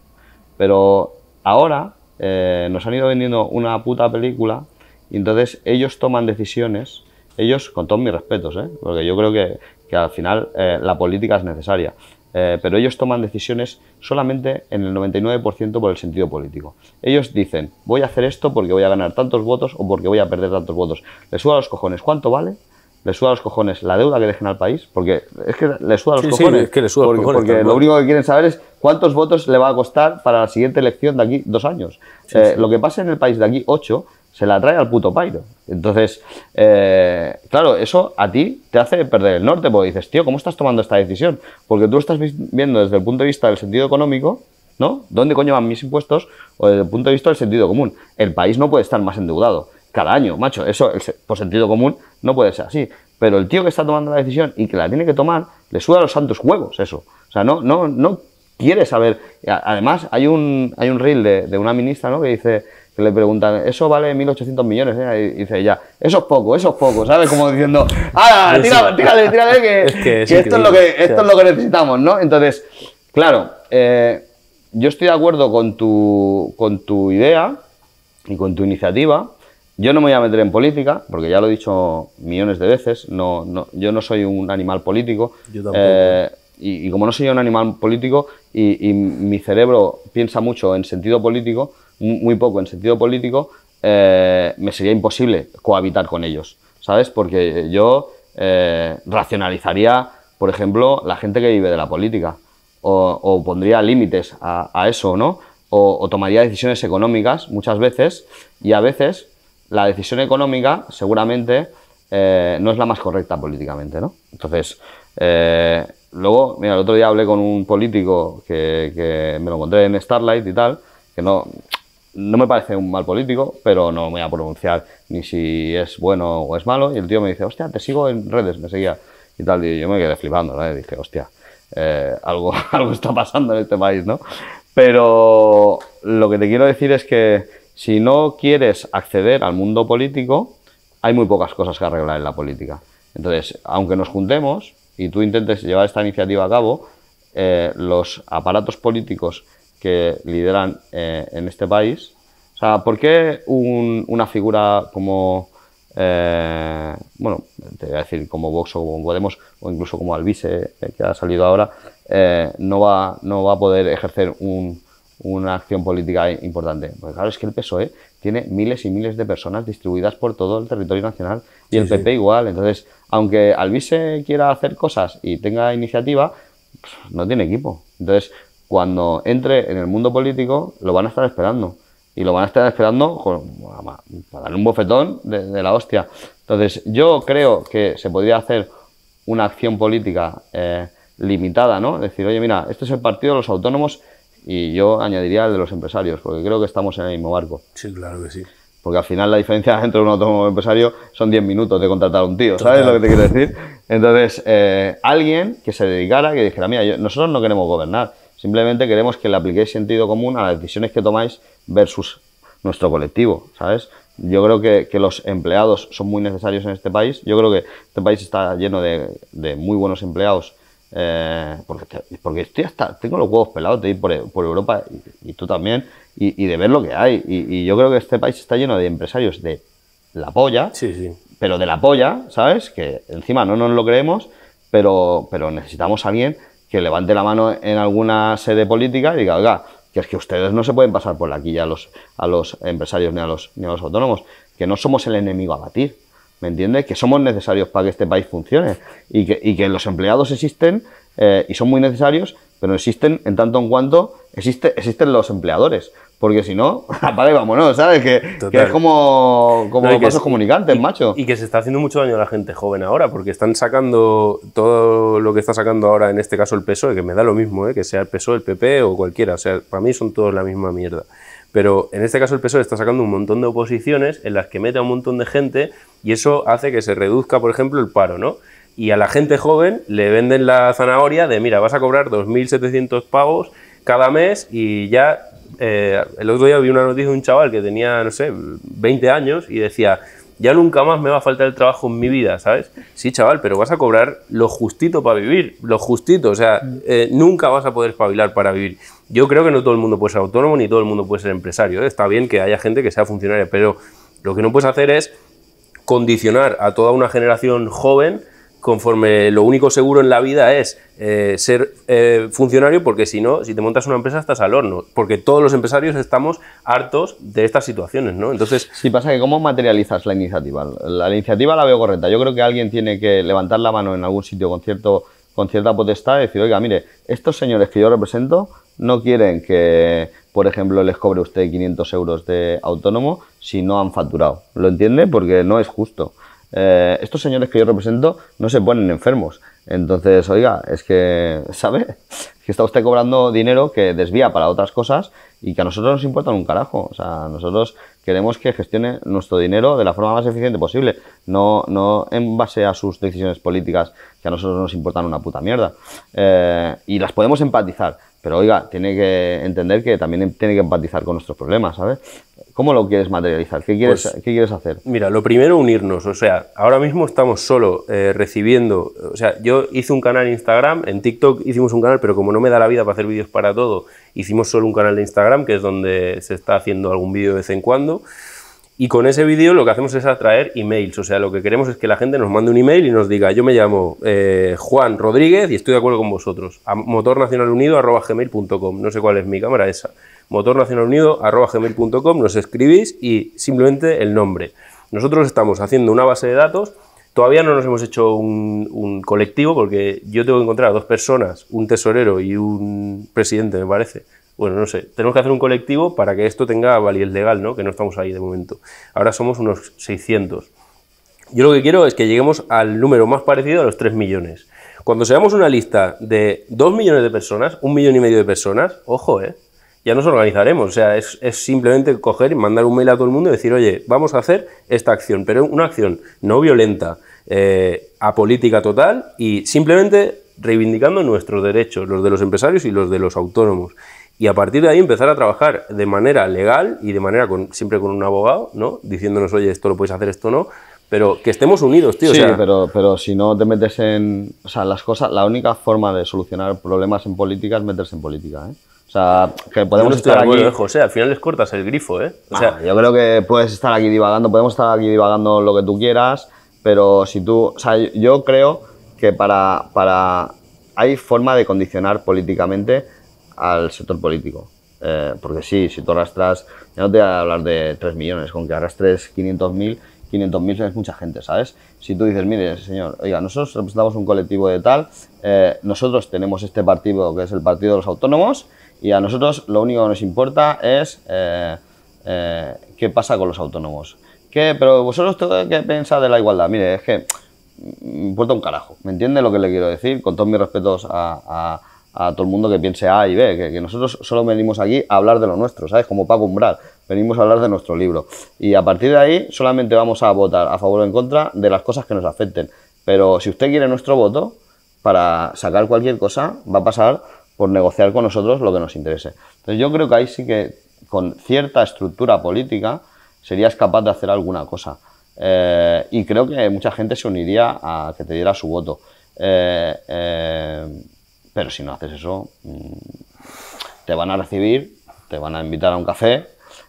Pero ahora eh, nos han ido vendiendo una puta película y entonces ellos toman decisiones, ellos con todos mis respetos, ¿eh? porque yo creo que, al final eh, la política es necesaria, eh, pero ellos toman decisiones solamente en el 99% por el sentido político. Ellos dicen, voy a hacer esto porque voy a ganar tantos votos o porque voy a perder tantos votos. Les suda los cojones, ¿cuánto vale? Les suda los cojones la deuda que dejen al país, porque es que les suda los cojones. que les suda porque, los cojones. Porque lo único que quieren saber es cuántos votos le va a costar para la siguiente elección de aquí dos años. Eh, lo que pasa en el país de aquí ocho se la trae al puto pairo. Entonces, eh, claro, eso a ti te hace perder el norte, porque dices, tío, ¿cómo estás tomando esta decisión? Porque tú estás viendo desde el punto de vista del sentido económico, ¿no? ¿Dónde coño van mis impuestos? O desde el punto de vista del sentido común. El país no puede estar más endeudado cada año, macho. Eso, por sentido común, no puede ser así. Pero el tío que está tomando la decisión y que la tiene que tomar, le suda a los santos huevos eso. O sea, no, no, no quiere saber. Además, hay un, hay un reel de, de una ministra, ¿no? Que dice que le preguntan, eso vale 1.800 millones, ¿eh? Y dice ya, eso es poco, eso es poco, ¿sabes? Como diciendo, ¡ah, [LAUGHS] tírale, tírale, tírale, [LAUGHS] que, esto, es lo que, esto es lo que necesitamos, ¿no? Entonces, claro, eh, yo estoy de acuerdo con tu, con tu idea y con tu iniciativa. Yo no me voy a meter en política, porque ya lo he dicho millones de veces, no, no yo no soy un animal político. Eh, y, como no soy un animal político y mi cerebro piensa mucho en sentido político, muy poco en sentido político, eh, me sería imposible cohabitar con ellos, ¿sabes? Porque yo eh, racionalizaría, por ejemplo, la gente que vive de la política, o, pondría límites a, a, eso, ¿no? O, tomaría decisiones económicas muchas veces, y a veces la decisión económica seguramente eh, no es la más correcta políticamente, ¿no? Entonces, luego, mira, el otro día hablé con un político que, que, me lo encontré en Starlight y tal, que no, no me parece un mal político, pero no me voy a pronunciar ni si es bueno o es malo. Y el tío me dice, hostia, te sigo en redes, me seguía y tal. Y yo me quedé flipando, ¿no? Y dije, hostia, eh, [LAUGHS] algo, está pasando en este país, ¿no? Pero lo que te quiero decir es que si no quieres acceder al mundo político, hay muy pocas cosas que arreglar en la política. Entonces, aunque nos juntemos y tú intentes llevar esta iniciativa a cabo, eh, los aparatos políticos que lideran eh, en este país. O sea, ¿por qué una figura como, eh, bueno, te voy a decir como Vox o como Podemos, o incluso como Albise, eh, que ha salido ahora, no, va, no va a poder ejercer una acción política importante. Porque claro, es que el PSOE tiene miles y miles de personas distribuidas por todo el territorio nacional y el PP igual. Entonces, aunque Albise quiera hacer cosas y tenga iniciativa, pues, no tiene equipo. Entonces, cuando entre en el mundo político lo van a estar esperando. Y lo van a estar esperando para darle un bofetón de, la hostia. Entonces, yo creo que se podría hacer una acción política eh, limitada, ¿no? Decir, oye, mira, este es el partido de los autónomos y yo añadiría el de los empresarios, porque creo que estamos en el mismo barco. Sí, claro que sí. Porque al final la diferencia [LAUGHS] entre un autónomo y un empresario son 10 minutos de contratar a un tío, ¿sabes lo que te quiero decir? Entonces, eh, alguien que se dedicara, que dijera, mira, nosotros no queremos gobernar, Simplemente queremos que le apliquéis sentido común a las decisiones que tomáis versus nuestro colectivo, ¿sabes? Yo creo que, los empleados son muy necesarios en este país. Yo creo que este país está lleno de, muy buenos empleados. Eh, porque, tengo los huevos pelados de ir por, Europa y, tú también, y, de ver lo que hay. Y, yo creo que este país está lleno de empresarios de la polla, pero de la polla, ¿sabes? Que encima no nos lo creemos, pero, pero necesitamos a alguien que levante la mano en alguna sede política y diga, oiga, que es que ustedes no se pueden pasar por aquí ya a los, a los empresarios ni a los, autónomos, que no somos el enemigo a batir, ¿me entiendes? Que somos necesarios para que este país funcione y que, y que los empleados existen eh, y son muy necesarios pero existen en tanto en cuanto existe, existen los empleadores. Porque si no, [LAUGHS] ah, vale, vámonos, ¿sabes? Que, es como, como no, pasos comunicantes, macho. Y que se está haciendo mucho daño a la gente joven ahora, porque están sacando todo lo que está sacando ahora, en este caso el PSOE, que me da lo mismo, ¿eh? que sea el PSOE, el PP o cualquiera. O sea, para mí son todos la misma mierda. Pero en este caso el PSOE está sacando un montón de oposiciones en las que mete a un montón de gente y eso hace que se reduzca, por ejemplo, el paro, ¿no? y a la gente joven le venden la zanahoria de, mira, vas a cobrar 2.700 pavos cada mes y ya... Eh, el otro día vi una noticia de un chaval que tenía, no sé, 20 años y decía, ya nunca más me va a faltar el trabajo en mi vida, ¿sabes? Sí, chaval, pero vas a cobrar lo justito para vivir, lo justito, o sea, eh, nunca vas a poder espabilar para vivir. Yo creo que no todo el mundo puede ser autónomo ni todo el mundo puede ser empresario. ¿eh? Está bien que haya gente que sea funcionaria, pero lo que no puedes hacer es condicionar a toda una generación joven conforme lo único seguro en la vida es eh, ser eh, funcionario, porque si no, si te montas una empresa estás al horno, porque todos los empresarios estamos hartos de estas situaciones, ¿no? Entonces... Sí, pasa que ¿cómo materializas la iniciativa? La, iniciativa la veo correcta. Yo creo que alguien tiene que levantar la mano en algún sitio con, cierto, con cierta potestad y decir, oiga, mire, estos señores que yo represento no quieren que, por ejemplo, les cobre usted 500 euros de autónomo si no han facturado. ¿Lo entiende? Porque no es justo. Eh, estos señores que yo represento no se ponen enfermos. Entonces, oiga, es que, [LAUGHS] ¿sabe? que está usted cobrando dinero que desvía para otras cosas y que a nosotros nos importan un carajo. O sea, nosotros queremos que gestione nuestro dinero de la forma más eficiente posible, no, no en base a sus decisiones políticas que a nosotros nos importan una puta mierda. Eh, y las podemos empatizar, pero oiga, tiene que entender que también tiene que empatizar con nuestros problemas, ¿sabes? ¿Cómo lo quieres materializar? ¿Qué quieres, pues, ¿qué quieres hacer? Mira, lo primero unirnos, o sea, ahora mismo estamos solo eh, recibiendo, o sea, yo hice un canal en Instagram, en TikTok hicimos un canal, pero como no me da la vida para hacer vídeos para todo, Hicimos solo un canal de Instagram, que es donde se está haciendo algún vídeo de vez en cuando. Y con ese vídeo lo que hacemos es atraer emails. O sea, lo que queremos es que la gente nos mande un email y nos diga, yo me llamo eh, Juan Rodríguez y estoy de acuerdo con vosotros. A motornacionalunido.gmail.com. No sé cuál es mi cámara esa. Motornacionalunido.com Nos escribís y simplemente el nombre. Nosotros estamos haciendo una base de datos Todavía no nos hemos hecho un, colectivo porque yo tengo que encontrar a dos personas, un tesorero y un presidente, me parece. Bueno, no sé, tenemos que hacer un colectivo para que esto tenga validez legal, ¿no? Que no estamos ahí de momento. Ahora somos unos 600. Yo lo que quiero es que lleguemos al número más parecido a los 3 millones. Cuando seamos una lista de 2 millones de personas, un millón y medio de personas, ojo, ¿eh? ya nos organizaremos. O sea, es, simplemente coger y mandar un mail a todo el mundo y decir, oye, vamos a hacer esta acción, pero una acción no violenta, eh, a política total y simplemente reivindicando nuestros derechos, los de los empresarios y los de los autónomos. Y a partir de ahí empezar a trabajar de manera legal y de manera con, siempre con un abogado, ¿no? Diciéndonos, oye, esto lo puedes hacer, esto no. Pero que estemos unidos, tío. o sea... pero, pero si no te metes en. O sea, las cosas. La única forma de solucionar problemas en política es meterse en política, ¿eh? O sea, que podemos estar aquí. José, al final les cortas el grifo, ¿eh? O sea, ah, yo creo que puedes estar aquí divagando, podemos estar aquí divagando lo que tú quieras, pero si tú. O sea, yo creo que para. para hay forma de condicionar políticamente al sector político. Eh, porque sí, si tú arrastras, ya no te voy a hablar de 3 millones, con que arrastres 500.000, 500.000 es mucha gente, ¿sabes? Si tú dices, mire, señor, oiga, nosotros representamos un colectivo de tal, eh, nosotros tenemos este partido que es el Partido de los Autónomos y a nosotros lo único que nos importa es eh, eh, qué pasa con los autónomos. ¿Qué? Pero vosotros qué pensáis de la igualdad. Mire, es que me mm, importa un carajo. ¿Me entiende lo que le quiero decir? Con todos mis respetos a, todo el mundo que piense A y B, que, nosotros solo venimos aquí a hablar de lo nuestro, ¿sabes? Como Paco Umbral, venimos a hablar de nuestro libro. Y a partir de ahí solamente vamos a votar a favor o en contra de las cosas que nos afecten. Pero si usted quiere nuestro voto para sacar cualquier cosa, va a pasar por negociar con nosotros lo que nos interese. Entonces yo creo que ahí sí que con cierta estructura política serías capaz de hacer alguna cosa. Eh, y creo que mucha gente se uniría a que te diera su voto. Eh, eh, pero si no haces eso, mm, te van a recibir, te van a invitar a un café,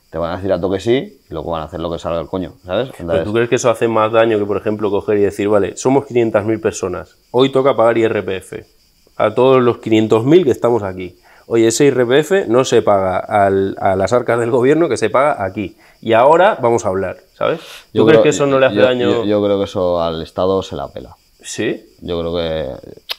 te van a decir a toque sí y luego van a hacer lo que salga del coño, ¿sabes? ¿Tú crees que eso hace más daño que, por ejemplo, coger y decir, vale, somos 500.000 personas, hoy toca pagar IRPF? a todos los 500.000 que estamos aquí. Oye, ese IRPF no se paga al, a las arcas del gobierno, que se paga aquí. Y ahora vamos a hablar, ¿sabes? ¿Tú yo crees creo, que eso no le hace daño? Yo, creo que eso al Estado se la pela. ¿Sí? Yo creo que.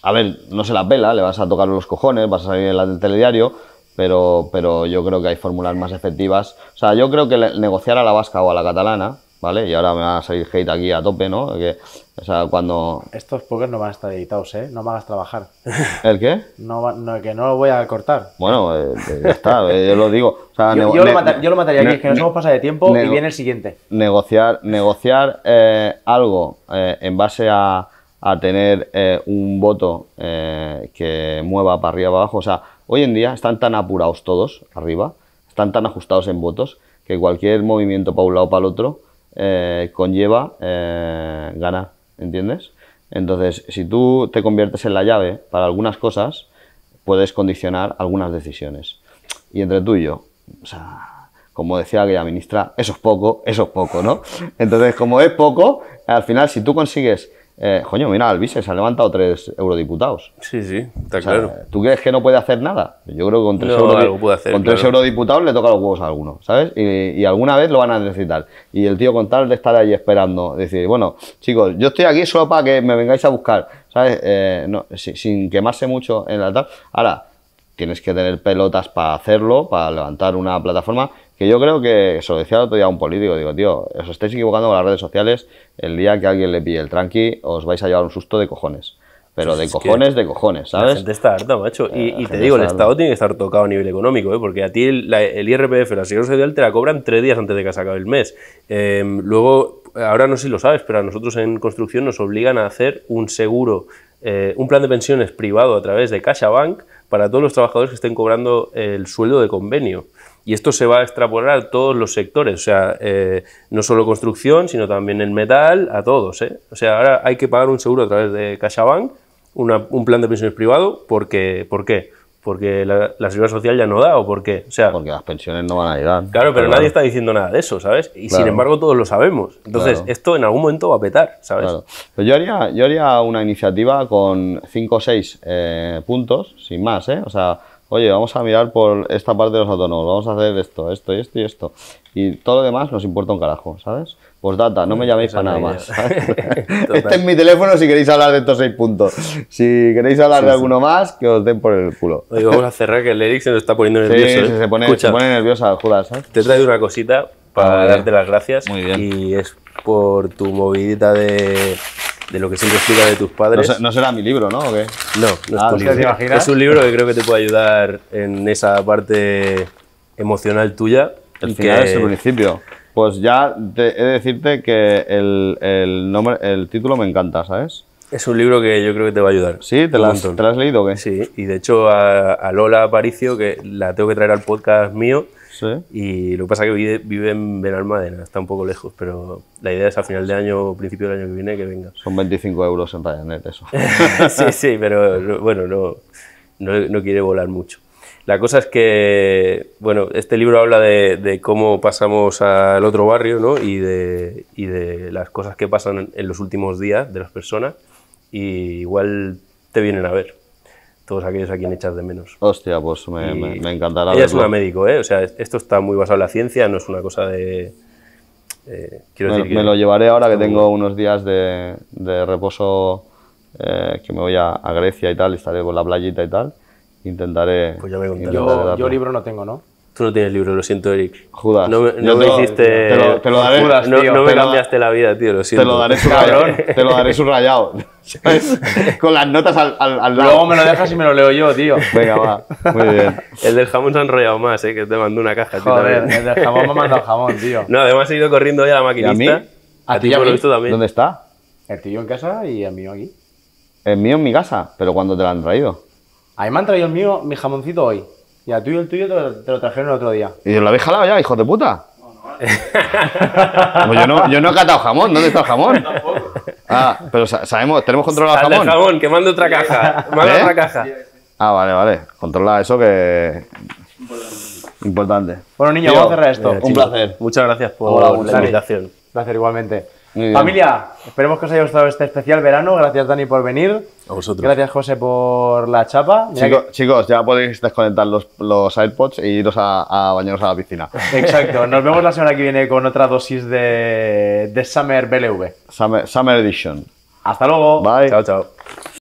A ver, no se la pela, le vas a tocar los cojones, vas a salir en el telediario, pero, pero yo creo que hay fórmulas más efectivas. O sea, yo creo que negociar a la vasca o a la catalana, ¿vale? Y ahora me va a salir hate aquí a tope, ¿no? Que, o sea, cuando... Estos pokers no van a estar editados, ¿eh? No van a trabajar. [LAUGHS] ¿El qué? No, no que no lo voy a cortar. Bueno, eh, eh, ya está, eh, yo lo digo. [LAUGHS] yo, lo mataría aquí, es que nos hemos pasado de tiempo y viene el siguiente. Negociar, negociar algo en base a, a tener un voto que mueva para arriba, para abajo. O sea, hoy en día están tan apurados todos arriba, están tan ajustados en votos, que cualquier movimiento para un lado o para el otro eh, conlleva eh, gana, ¿entiendes? Entonces, si tú te conviertes en la llave para algunas cosas, puedes condicionar algunas decisiones. Y entre tú y yo, o sea, como decía aquella ministra, eso es poco, eso es poco, ¿no? Entonces, como es poco, al final, si tú consigues eh, coño, mira, Alvise, se ha levantado tres eurodiputados. Sí, sí, está claro. ¿Tú crees que no puede hacer nada? Yo creo que con tres, eurodiputados le toca los huevos a alguno, ¿sabes? Y, alguna vez lo van a necesitar. Y el tío con tal de estar ahí esperando, decir, bueno, chicos, yo estoy aquí solo para que me vengáis a buscar, ¿sabes? Eh, sin quemarse mucho en la tal. Ahora, tienes que tener pelotas para hacerlo, para levantar una plataforma que yo creo que, se lo decía el otro día a un político, digo, tío, os estáis equivocando con las redes sociales, el día que alguien le pille el tranqui, os vais a llevar un susto de cojones. Pero de cojones, de cojones, ¿sabes? La gente está harta, macho. Y, eh, te digo, el Estado tiene que estar tocado a nivel económico, ¿eh? porque a ti el, IRPF, la seguridad social, te la cobran tres días antes de que se acabe el mes. Em, luego, ahora no sé si lo sabes, pero a nosotros en construcción nos obligan a hacer un seguro, eh, un plan de pensiones privado a través de CaixaBank para todos los trabajadores que estén cobrando el sueldo de convenio. Y esto se va a extrapolar a todos los sectores, o sea, eh, no solo construcción, sino también el metal, a todos. ¿eh? O sea, ahora hay que pagar un seguro a través de CaixaBank, un plan de pensiones privado, porque, ¿por qué? Porque la, seguridad social ya no da, o porque, o sea, porque las pensiones no van a llegar. Claro, pero nadie está diciendo nada de eso, ¿sabes? Y sin embargo todos lo sabemos. Entonces, esto en algún momento va a petar, ¿sabes? yo haría, yo haría una iniciativa con 5 o 6 eh, puntos, sin más, ¿eh? O sea, oye, vamos a mirar por esta parte de los autónomos, vamos a hacer esto, esto y esto y esto. Y todo lo demás nos importa un carajo, ¿sabes? Pues data, no me [LAUGHS] llaméis para nada más. [LAUGHS] este es mi teléfono si queréis hablar de estos seis puntos. Si queréis hablar de alguno más, que os den por el culo. Oye, vamos a cerrar que el Eric se nos está poniendo nervioso. ¿eh? se, pone, se, nerviosa, Judas. Te he traído una cosita para darte las gracias. Muy bien. Y es por tu movidita de de lo que siempre explica de tus padres. No, será mi libro, ¿no? No, no es, ah, es un libro que creo que te puede ayudar en esa parte emocional tuya. El final es el principio. Pues ya he de decirte que el, nombre, el título me encanta, ¿sabes? Es un libro que yo creo que te va a ayudar. ¿Sí? ¿Te, lo has, ¿te leído o qué? Sí, y de hecho a, a Lola Aparicio, que la tengo que traer al podcast mío, ¿eh? Y lo que pasa es que vive, en Benalmádena, está un poco lejos, pero la idea es a final de año o principio del año que viene que venga. Son 25 euros en Ryanair, eso. [LAUGHS] sí, sí, pero bueno, no, no, no, quiere volar mucho. La cosa es que, bueno, este libro habla de, de cómo pasamos al otro barrio, ¿no? Y de, y de las cosas que pasan en los últimos días de las personas y igual te vienen a ver todos aquellos a quien echas de menos. Hostia, pues me, encantará. Ella es una médico, ¿eh? O sea, esto está muy basado en la ciencia, no es una cosa de... Eh, quiero me, decir me lo llevaré ahora que tengo unos días de, reposo, eh, que me voy a, Grecia y tal, estaré con la playita y tal. Intentaré... Pues ya me contaré. yo libro no tengo, ¿no? Tú no tienes libro, lo siento, Eric. Judas. No, me, hiciste. Te lo, daré. no, me cambiaste la, vida, tío, lo siento. [LAUGHS] Te lo daré subrayado. te lo daré subrayado. Con las notas al, lado. Luego me lo dejas y me lo leo yo, tío. Venga, va. Muy bien. El del jamón se ha enrollado más, ¿eh? Que te mandó una caja. Joder, el del jamón me ha mandado jamón, tío. [LAUGHS] No, además he ido corriendo ya a la maquinista. a ti ya lo he visto también. ¿Dónde está? El tío en casa y el mío aquí. El mío en mi casa, pero ¿cuándo te lo han traído? A mí me han traído el mío, mi jamoncito hoy. Y a tuyo el tuyo te lo, trajeron el otro día. ¿Y lo habéis jalado ya, hijo de puta? No, no. pues yo no, he catado jamón, ¿dónde está el jamón? Ah, pero sabemos, tenemos controlado el jamón. jamón, que otra caja. ¿Eh? otra caja. Ah, vale, vale. Controla eso que. Importante. Bueno, niño, vamos a cerrar esto. un placer. Muchas gracias por la invitación. Un placer igualmente. Familia, esperemos que os haya gustado este especial verano. Gracias, Dani, por venir. Gracias, José, por la chapa. Chicos, ya podéis desconectar los, los AirPods e iros a, a, bañaros a la piscina. Exacto. [LAUGHS] Nos vemos la semana que viene con otra dosis de, de Summer BLV. Summer, Summer Edition. Hasta luego. Bye. Chao, chao.